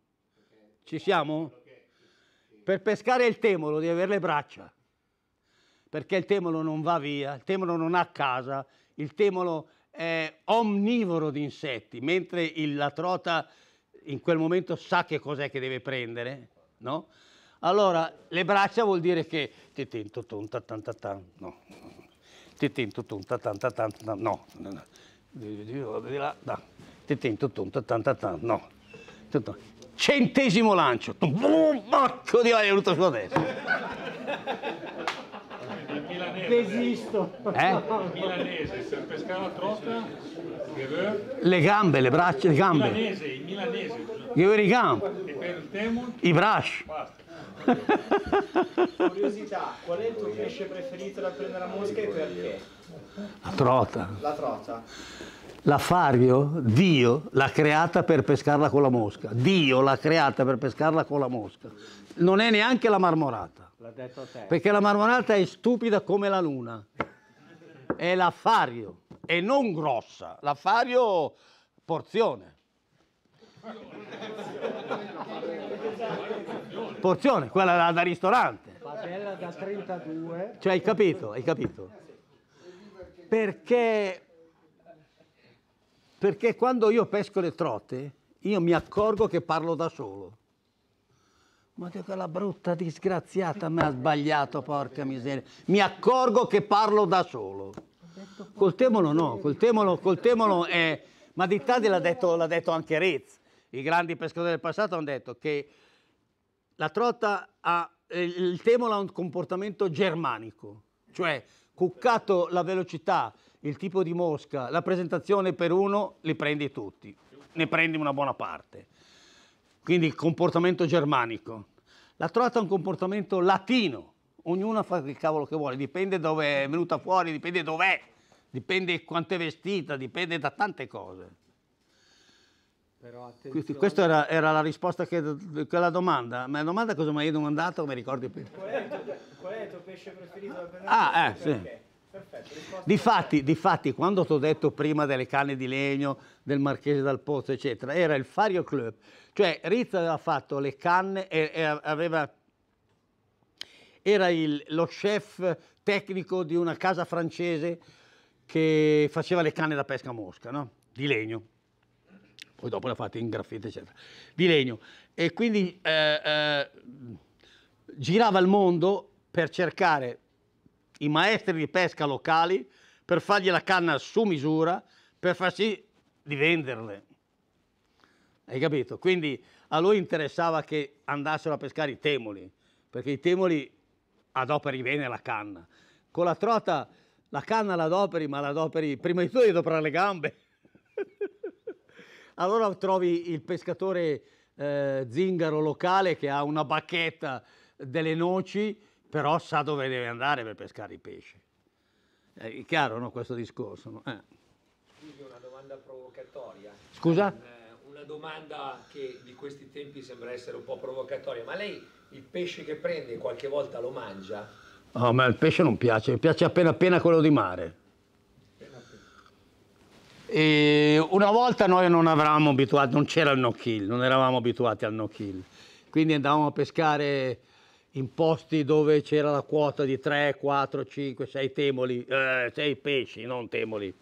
Ci siamo? Per pescare il temolo devi avere le braccia, perché il temolo non va via, il temolo non ha casa, il temolo è omnivoro di insetti, mentre il, la trota in quel momento sa che cos'è che deve prendere, no? Allora, le braccia vuol dire che no, no di là, da, no. Centesimo lancio, un di aria venuta sulla testa. Resisto. Eh? Milanese, se pescava troppo, le gambe, le braccia, le gambe. Il milanese, il milanese. I campi. I bracci. Basta. Curiosità, qual è il tuo pesce preferito da prendere a mosca e perché? La trota. La trota. La Fario, Dio l'ha creata per pescarla con la mosca. Dio l'ha creata per pescarla con la mosca. Non è neanche la marmorata. L'ha detto te. Perché la marmorata è stupida come la luna. È la Fario e non grossa. La Fario porzione. Porzione, quella da, da ristorante. Padella da 32. Cioè, hai capito, hai capito. Perché, perché quando io pesco le trote, io mi accorgo che parlo da solo. Ma che quella brutta disgraziata mi ha sbagliato, porca miseria. Mi accorgo che parlo da solo. Col temolo no, col temolo, col temolo è... Ma di Dittadi l'ha detto, detto anche Rezza i grandi pescatori del passato hanno detto che la trota ha, eh, il temolo ha un comportamento germanico, cioè cuccato la velocità, il tipo di mosca, la presentazione per uno, li prendi tutti, ne prendi una buona parte. Quindi il comportamento germanico. La trota ha un comportamento latino, ognuno fa il cavolo che vuole, dipende dove è venuta fuori, dipende dov'è, dipende quanto è vestita, dipende da tante cose. Questo, questa era, era, la risposta che, che alla domanda. Ma la domanda cosa mi hai domandato? Mi ricordi più. Qual è il tuo, qual è il tuo pesce preferito? Ah, eh, sì. Perfetto, difatti, difatti, quando ti ho detto prima delle canne di legno, del Marchese dal Pozzo, eccetera, era il Fario Club. Cioè Rizzo aveva fatto le canne e, e aveva... Era il, lo chef tecnico di una casa francese che faceva le canne da pesca mosca, no? Di legno poi dopo l'ha fatta in graffiti, eccetera, di legno. E quindi eh, eh, girava il mondo per cercare i maestri di pesca locali per fargli la canna su misura, per far sì di venderle. Hai capito? Quindi a lui interessava che andassero a pescare i temoli, perché i temoli adoperi bene la canna. Con la trota la canna la adoperi, ma la adoperi prima di tutto dietro le gambe. allora trovi il pescatore eh, zingaro locale che ha una bacchetta delle noci, però sa dove deve andare per pescare i pesci. Eh, è chiaro no, questo discorso? No? Eh. Scusi, una domanda provocatoria. Scusa? Eh, una domanda che di questi tempi sembra essere un po' provocatoria, ma lei il pesce che prende qualche volta lo mangia? No, oh, ma il pesce non piace, mi piace appena appena quello di mare. E una volta noi non avevamo abituato, non c'era il no kill, non eravamo abituati al no kill, quindi andavamo a pescare in posti dove c'era la quota di 3, 4, 5, 6 temoli, eh, 6 pesci, non temoli.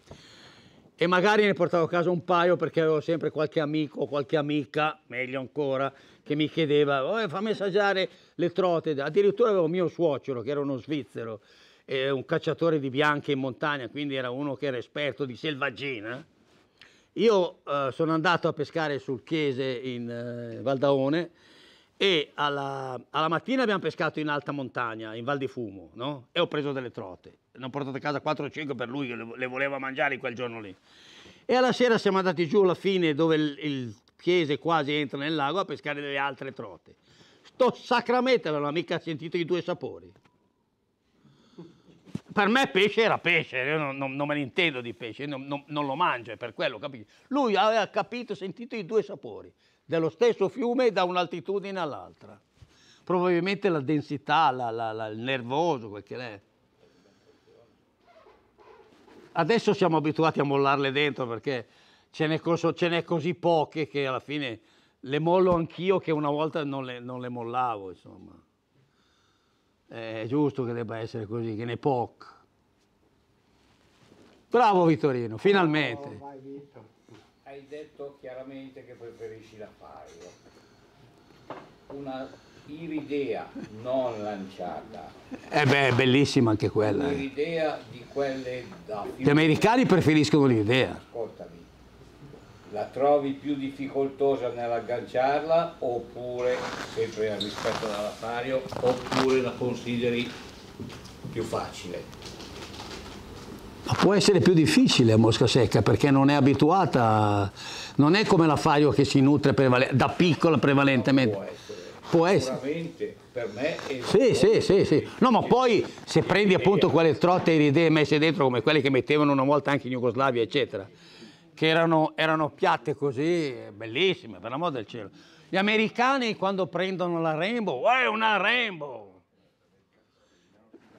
E magari ne portavo a casa un paio perché avevo sempre qualche amico o qualche amica, meglio ancora, che mi chiedeva, oh, fammi assaggiare le trote. Addirittura avevo mio suocero, che era uno svizzero, eh, un cacciatore di bianche in montagna, quindi era uno che era esperto di selvaggina. Io eh, sono andato a pescare sul Chiese in eh, Valdaone e alla, alla, mattina abbiamo pescato in alta montagna, in Val di Fumo, no? e ho preso delle trote. Ne ho portate a casa 4 o 5 per lui che le, le voleva mangiare quel giorno lì. E alla sera siamo andati giù alla fine dove il, il Chiese quasi entra nel lago a pescare delle altre trote. Sto sacramentando, non ho mica sentito i due sapori per me pesce era pesce, io non, non, non me ne intendo di pesce, non, non, lo mangio, è per quello, capisci? Lui aveva capito, sentito i due sapori, dello stesso fiume da un'altitudine all'altra. Probabilmente la densità, la, la, la, il nervoso, quel che è. Adesso siamo abituati a mollarle dentro perché ce n'è, coso, ce n'è così poche che alla fine le mollo anch'io che una volta non le, non le mollavo, insomma è giusto che debba essere così, che ne poc. Bravo Vittorino, finalmente. Hai detto chiaramente che preferisci la Fario. Una iridea non lanciata. Eh beh, è bellissima anche quella. Un'iridea eh. di quelle da... Gli americani preferiscono l'idea. Ascoltami, la trovi più difficoltosa nell'agganciarla oppure, sempre al rispetto dell'allapario, oppure la consideri più facile? Ma può essere più difficile a mosca secca perché non è abituata, non è come l'affaio che si nutre da piccola prevalentemente. No, può essere. Può essere. per me è sì, sì, sì, sì. No, ma poi se prendi appunto quelle trotte e idee messe dentro come quelle che mettevano una volta anche in Jugoslavia, eccetera che erano, erano piatte così, bellissime, per l'amor del cielo. Gli americani quando prendono la Rainbow, è una Rainbow!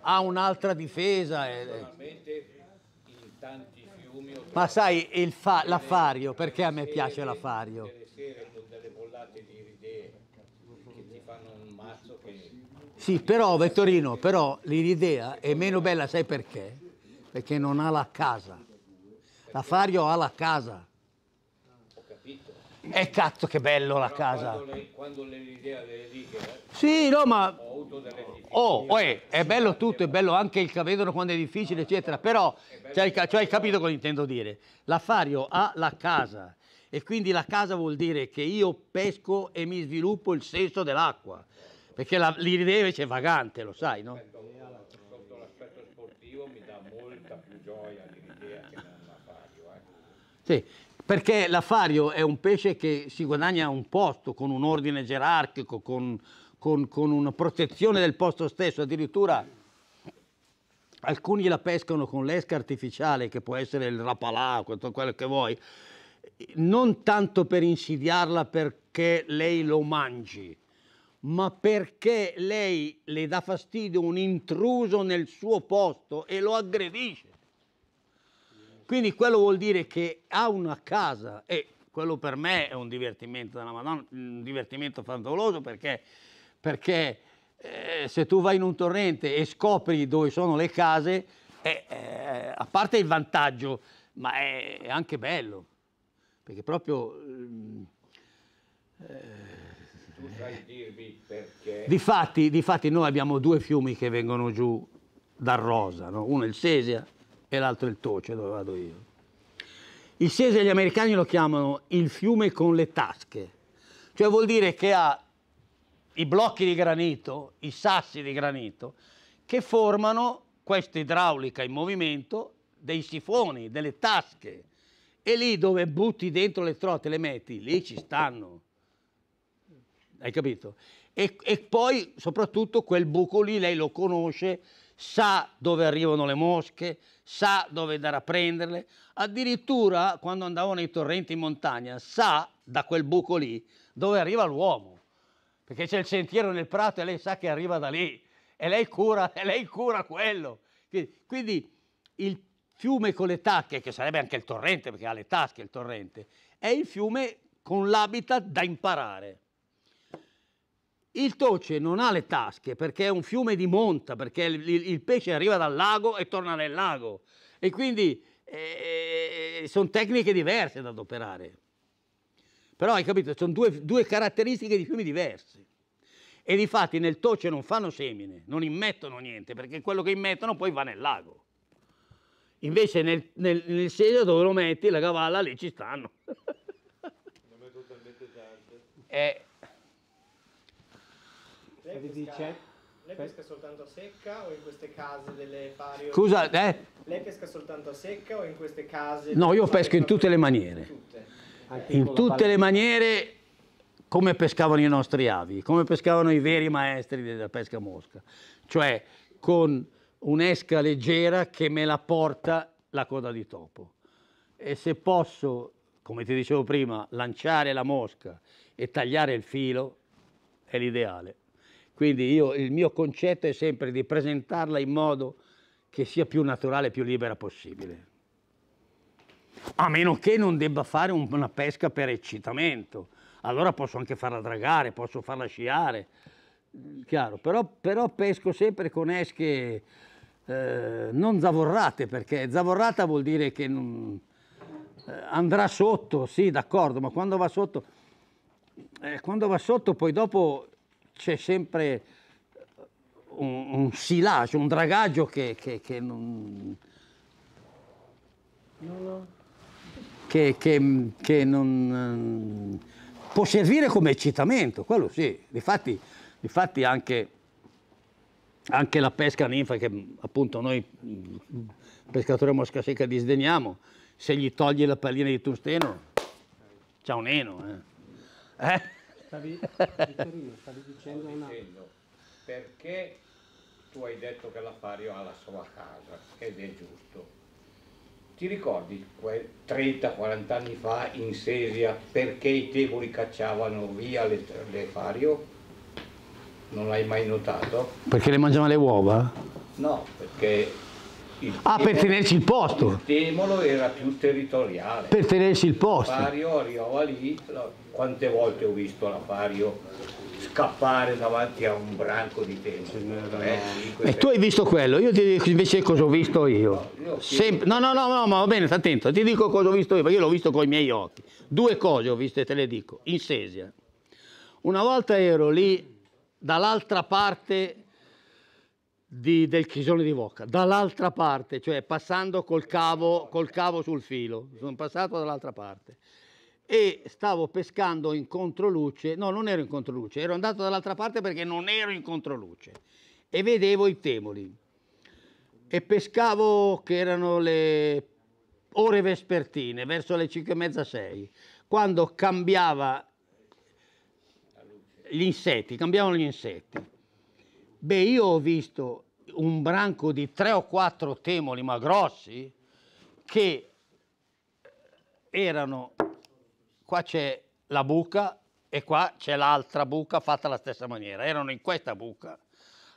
Ha un'altra difesa. Eh, eh. in tanti fiumi... Ma sai, fa, l'affario, perché a me piace l'affario? Sì, però Vettorino, però l'iridea è meno bella, sai perché? Perché non ha la casa. La Fario ha la casa. Ho capito. E eh, cazzo che bello la Però casa. Quando, le, l'idea delle righe... Eh, sì, no, ma... Ho avuto delle Oh, oh eh, è, è, bello tutto, è bello anche il che quando è difficile, eccetera. Però, cioè, cioè, hai capito cosa intendo dire. La Fario ha la casa. E quindi la casa vuol dire che io pesco e mi sviluppo il senso dell'acqua. Perché l'idea invece è vagante, lo sai, no? Sotto l'aspetto sportivo mi dà molta più gioia sì, perché l'affario è un pesce che si guadagna un posto con un ordine gerarchico, con, con, con una protezione del posto stesso, addirittura alcuni la pescano con l'esca artificiale che può essere il rapalà, quello che vuoi, non tanto per insidiarla perché lei lo mangi, ma perché lei le dà fastidio un intruso nel suo posto e lo aggredisce. Quindi quello vuol dire che ha una casa e quello per me è un divertimento della Madonna, un divertimento favoloso perché, perché eh, se tu vai in un torrente e scopri dove sono le case, eh, eh, a parte il vantaggio, ma è, è anche bello, perché proprio... Mm, eh, tu sai dirmi perché... Difatti, difatti noi abbiamo due fiumi che vengono giù dal Rosa, no? uno è il Sesia e l'altro il Toce, dove vado io. Il Sese gli americani lo chiamano il fiume con le tasche, cioè vuol dire che ha i blocchi di granito, i sassi di granito, che formano questa idraulica in movimento dei sifoni, delle tasche. E lì dove butti dentro le trote, le metti, lì ci stanno. Hai capito? E, e poi soprattutto quel buco lì lei lo conosce, sa dove arrivano le mosche, sa dove andare a prenderle, addirittura quando andavo nei torrenti in montagna sa da quel buco lì dove arriva l'uomo, perché c'è il sentiero nel prato e lei sa che arriva da lì e lei cura, e lei cura quello. Quindi il fiume con le tacche, che sarebbe anche il torrente perché ha le tasche il torrente, è il fiume con l'habitat da imparare. Il toce non ha le tasche perché è un fiume di monta, perché il, il, il pesce arriva dal lago e torna nel lago. E quindi eh, sono tecniche diverse da adoperare. Però hai capito, sono due, due caratteristiche di fiumi diversi. E difatti nel toce non fanno semine, non immettono niente, perché quello che immettono poi va nel lago. Invece nel, nel, nel sedio dove lo metti, la cavalla, lì ci stanno. Non è totalmente tanto. Eh, lei pesca, dice? lei pesca soltanto a secca o in queste case delle pari... Scusa, eh? Lei pesca soltanto a secca o in queste case... No, io pesco in tutte le maniere. Tutte. In tutte le maniere come pescavano i nostri avi, come pescavano i veri maestri della pesca mosca. Cioè con un'esca leggera che me la porta la coda di topo. E se posso, come ti dicevo prima, lanciare la mosca e tagliare il filo, è l'ideale. Quindi io, il mio concetto è sempre di presentarla in modo che sia più naturale, più libera possibile. A meno che non debba fare una pesca per eccitamento. Allora posso anche farla dragare, posso farla sciare, chiaro. Però, però pesco sempre con esche eh, non zavorrate, perché zavorrata vuol dire che non, eh, andrà sotto, sì, d'accordo, ma quando va sotto, eh, quando va sotto poi dopo c'è sempre eh, un, un silagio, un dragaggio che, che, che non... No, no. Che, che, non... Eh, può servire come eccitamento, quello sì. Difatti, difatti anche, anche la pesca ninfa che appunto noi mm, pescatore mosca secca disdegniamo, se gli togli la pallina di tungsteno c'è un eno. Eh? eh? Stavi, Vittorino, stavi dicendo una... Dicendo, perché tu hai detto che l'affario ha la sua casa ed è giusto. Ti ricordi 30-40 anni fa in Sesia perché i tevoli cacciavano via le, le fario? Non l'hai mai notato? Perché le mangiavano le uova? No, perché... ah, temolo, per tenersi il posto! Il temolo era più territoriale. Per tenersi il posto! Fario arrivava lì, quante volte ho visto la scappare davanti a un branco di tenda. Eh, e tu hai visto quello, io ti dico invece cosa ho visto io. io no, no, no, no, ma va bene, sta attento, ti dico cosa ho visto io, perché io l'ho visto con i miei occhi. Due cose ho visto e te le dico, in Sesia. Una volta ero lì dall'altra parte di, del Chisone di Vocca, dall'altra parte, cioè passando col cavo, col cavo sul filo, sono passato dall'altra parte e stavo pescando in controluce, no non ero in controluce, ero andato dall'altra parte perché non ero in controluce e vedevo i temoli e pescavo che erano le ore vespertine, verso le 5 e mezza 6, quando cambiava gli insetti, cambiavano gli insetti. Beh, io ho visto un branco di 3 o 4 temoli, ma grossi, che erano qua c'è la buca e qua c'è l'altra buca fatta alla stessa maniera, erano in questa buca.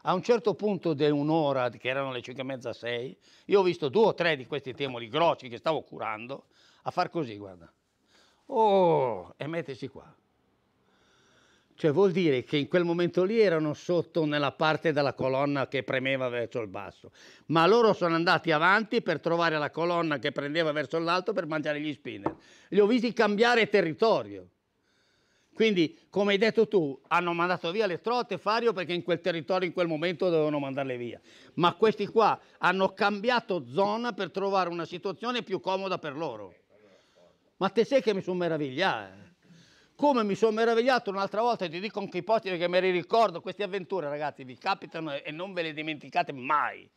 A un certo punto di un'ora, che erano le 5 e mezza, 6, io ho visto due o tre di questi temoli grossi che stavo curando, a far così, guarda. Oh, e mettersi qua. Cioè vuol dire che in quel momento lì erano sotto nella parte della colonna che premeva verso il basso, ma loro sono andati avanti per trovare la colonna che prendeva verso l'alto per mangiare gli spinner. Li ho visti cambiare territorio. Quindi, come hai detto tu, hanno mandato via le trotte, Fario, perché in quel territorio, in quel momento, dovevano mandarle via. Ma questi qua hanno cambiato zona per trovare una situazione più comoda per loro. Ma te sai che mi sono meravigliato. Eh. Come mi sono meravigliato un'altra volta, e ti dico anche i posti perché me li ricordo, queste avventure ragazzi vi capitano e non ve le dimenticate mai.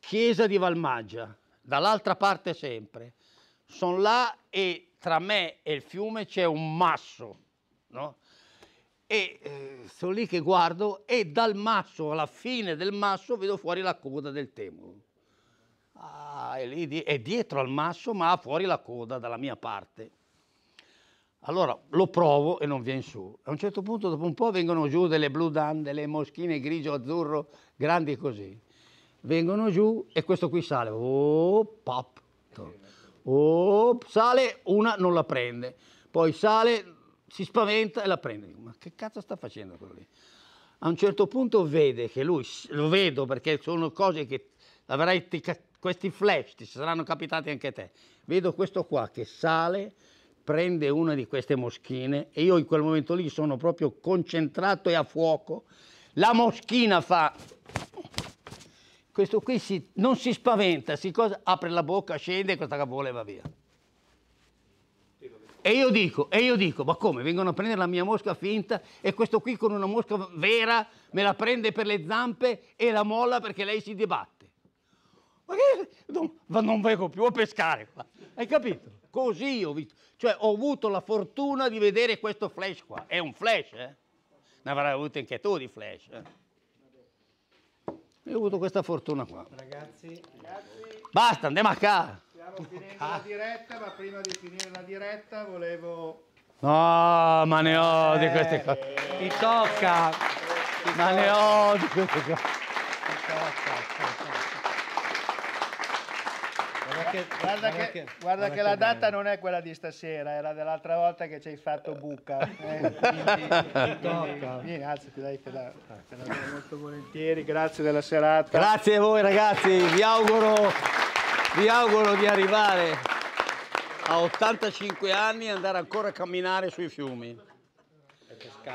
Chiesa di Valmaggia, dall'altra parte sempre. Sono là e tra me e il fiume c'è un masso, no? E eh, sono lì che guardo e dal masso, alla fine del masso, vedo fuori la coda del Temu. Ah, è, lì, è dietro al masso ma ha fuori la coda dalla mia parte. Allora lo provo e non viene su. A un certo punto, dopo un po', vengono giù delle blue dan, delle moschine grigio-azzurro, grandi così. Vengono giù e questo qui sale. Oh, pop. Oh, sale, una non la prende. Poi sale, si spaventa e la prende. ma che cazzo sta facendo quello lì? A un certo punto vede che lui, lo vedo perché sono cose che avrai questi flash, ti saranno capitati anche a te. Vedo questo qua che sale, prende una di queste moschine e io in quel momento lì sono proprio concentrato e a fuoco. La moschina fa... Questo qui si, non si spaventa, si cosa, apre la bocca, scende, e questa capola va via. E io dico, e io dico, ma come? Vengono a prendere la mia mosca finta e questo qui con una mosca vera me la prende per le zampe e la molla perché lei si dibatte. Ma che, non, non vengo più a pescare qua, hai capito? Così ho visto. Cioè ho avuto la fortuna di vedere questo flash qua. È un flash, eh? Ne avrai avuto anche tu di flash. Eh? Io ho avuto questa fortuna qua. Ragazzi, ragazzi. Basta, andiamo a casa. Stiamo finendo la diretta, ma prima di finire la diretta volevo... No, ma ne ho di queste cose. Eh, Ti tocca. Eh, ma ne ho di queste cose. Ti tocca. che, guarda guarda che, guarda che la data non è quella di stasera, era dell'altra volta che ci hai fatto buca. Eh, quindi, vieni, alzati, dai, te la, te la molto volentieri. Grazie della serata. Grazie a voi ragazzi, vi auguro, vi auguro di arrivare a 85 anni e andare ancora a camminare sui fiumi.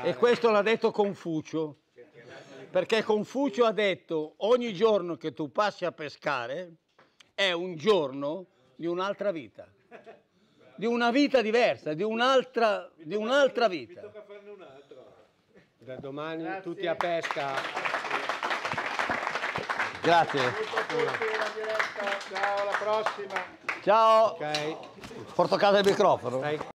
E questo l'ha detto Confucio perché Confucio ha detto ogni giorno che tu passi a pescare è un giorno di un'altra vita, di una vita diversa, di un'altra, di un'altra vita. Mi tocca farne un'altra. Da domani Grazie. tutti a pesca. Grazie. Ciao, alla prossima. Ciao. Okay. Porto a casa il microfono.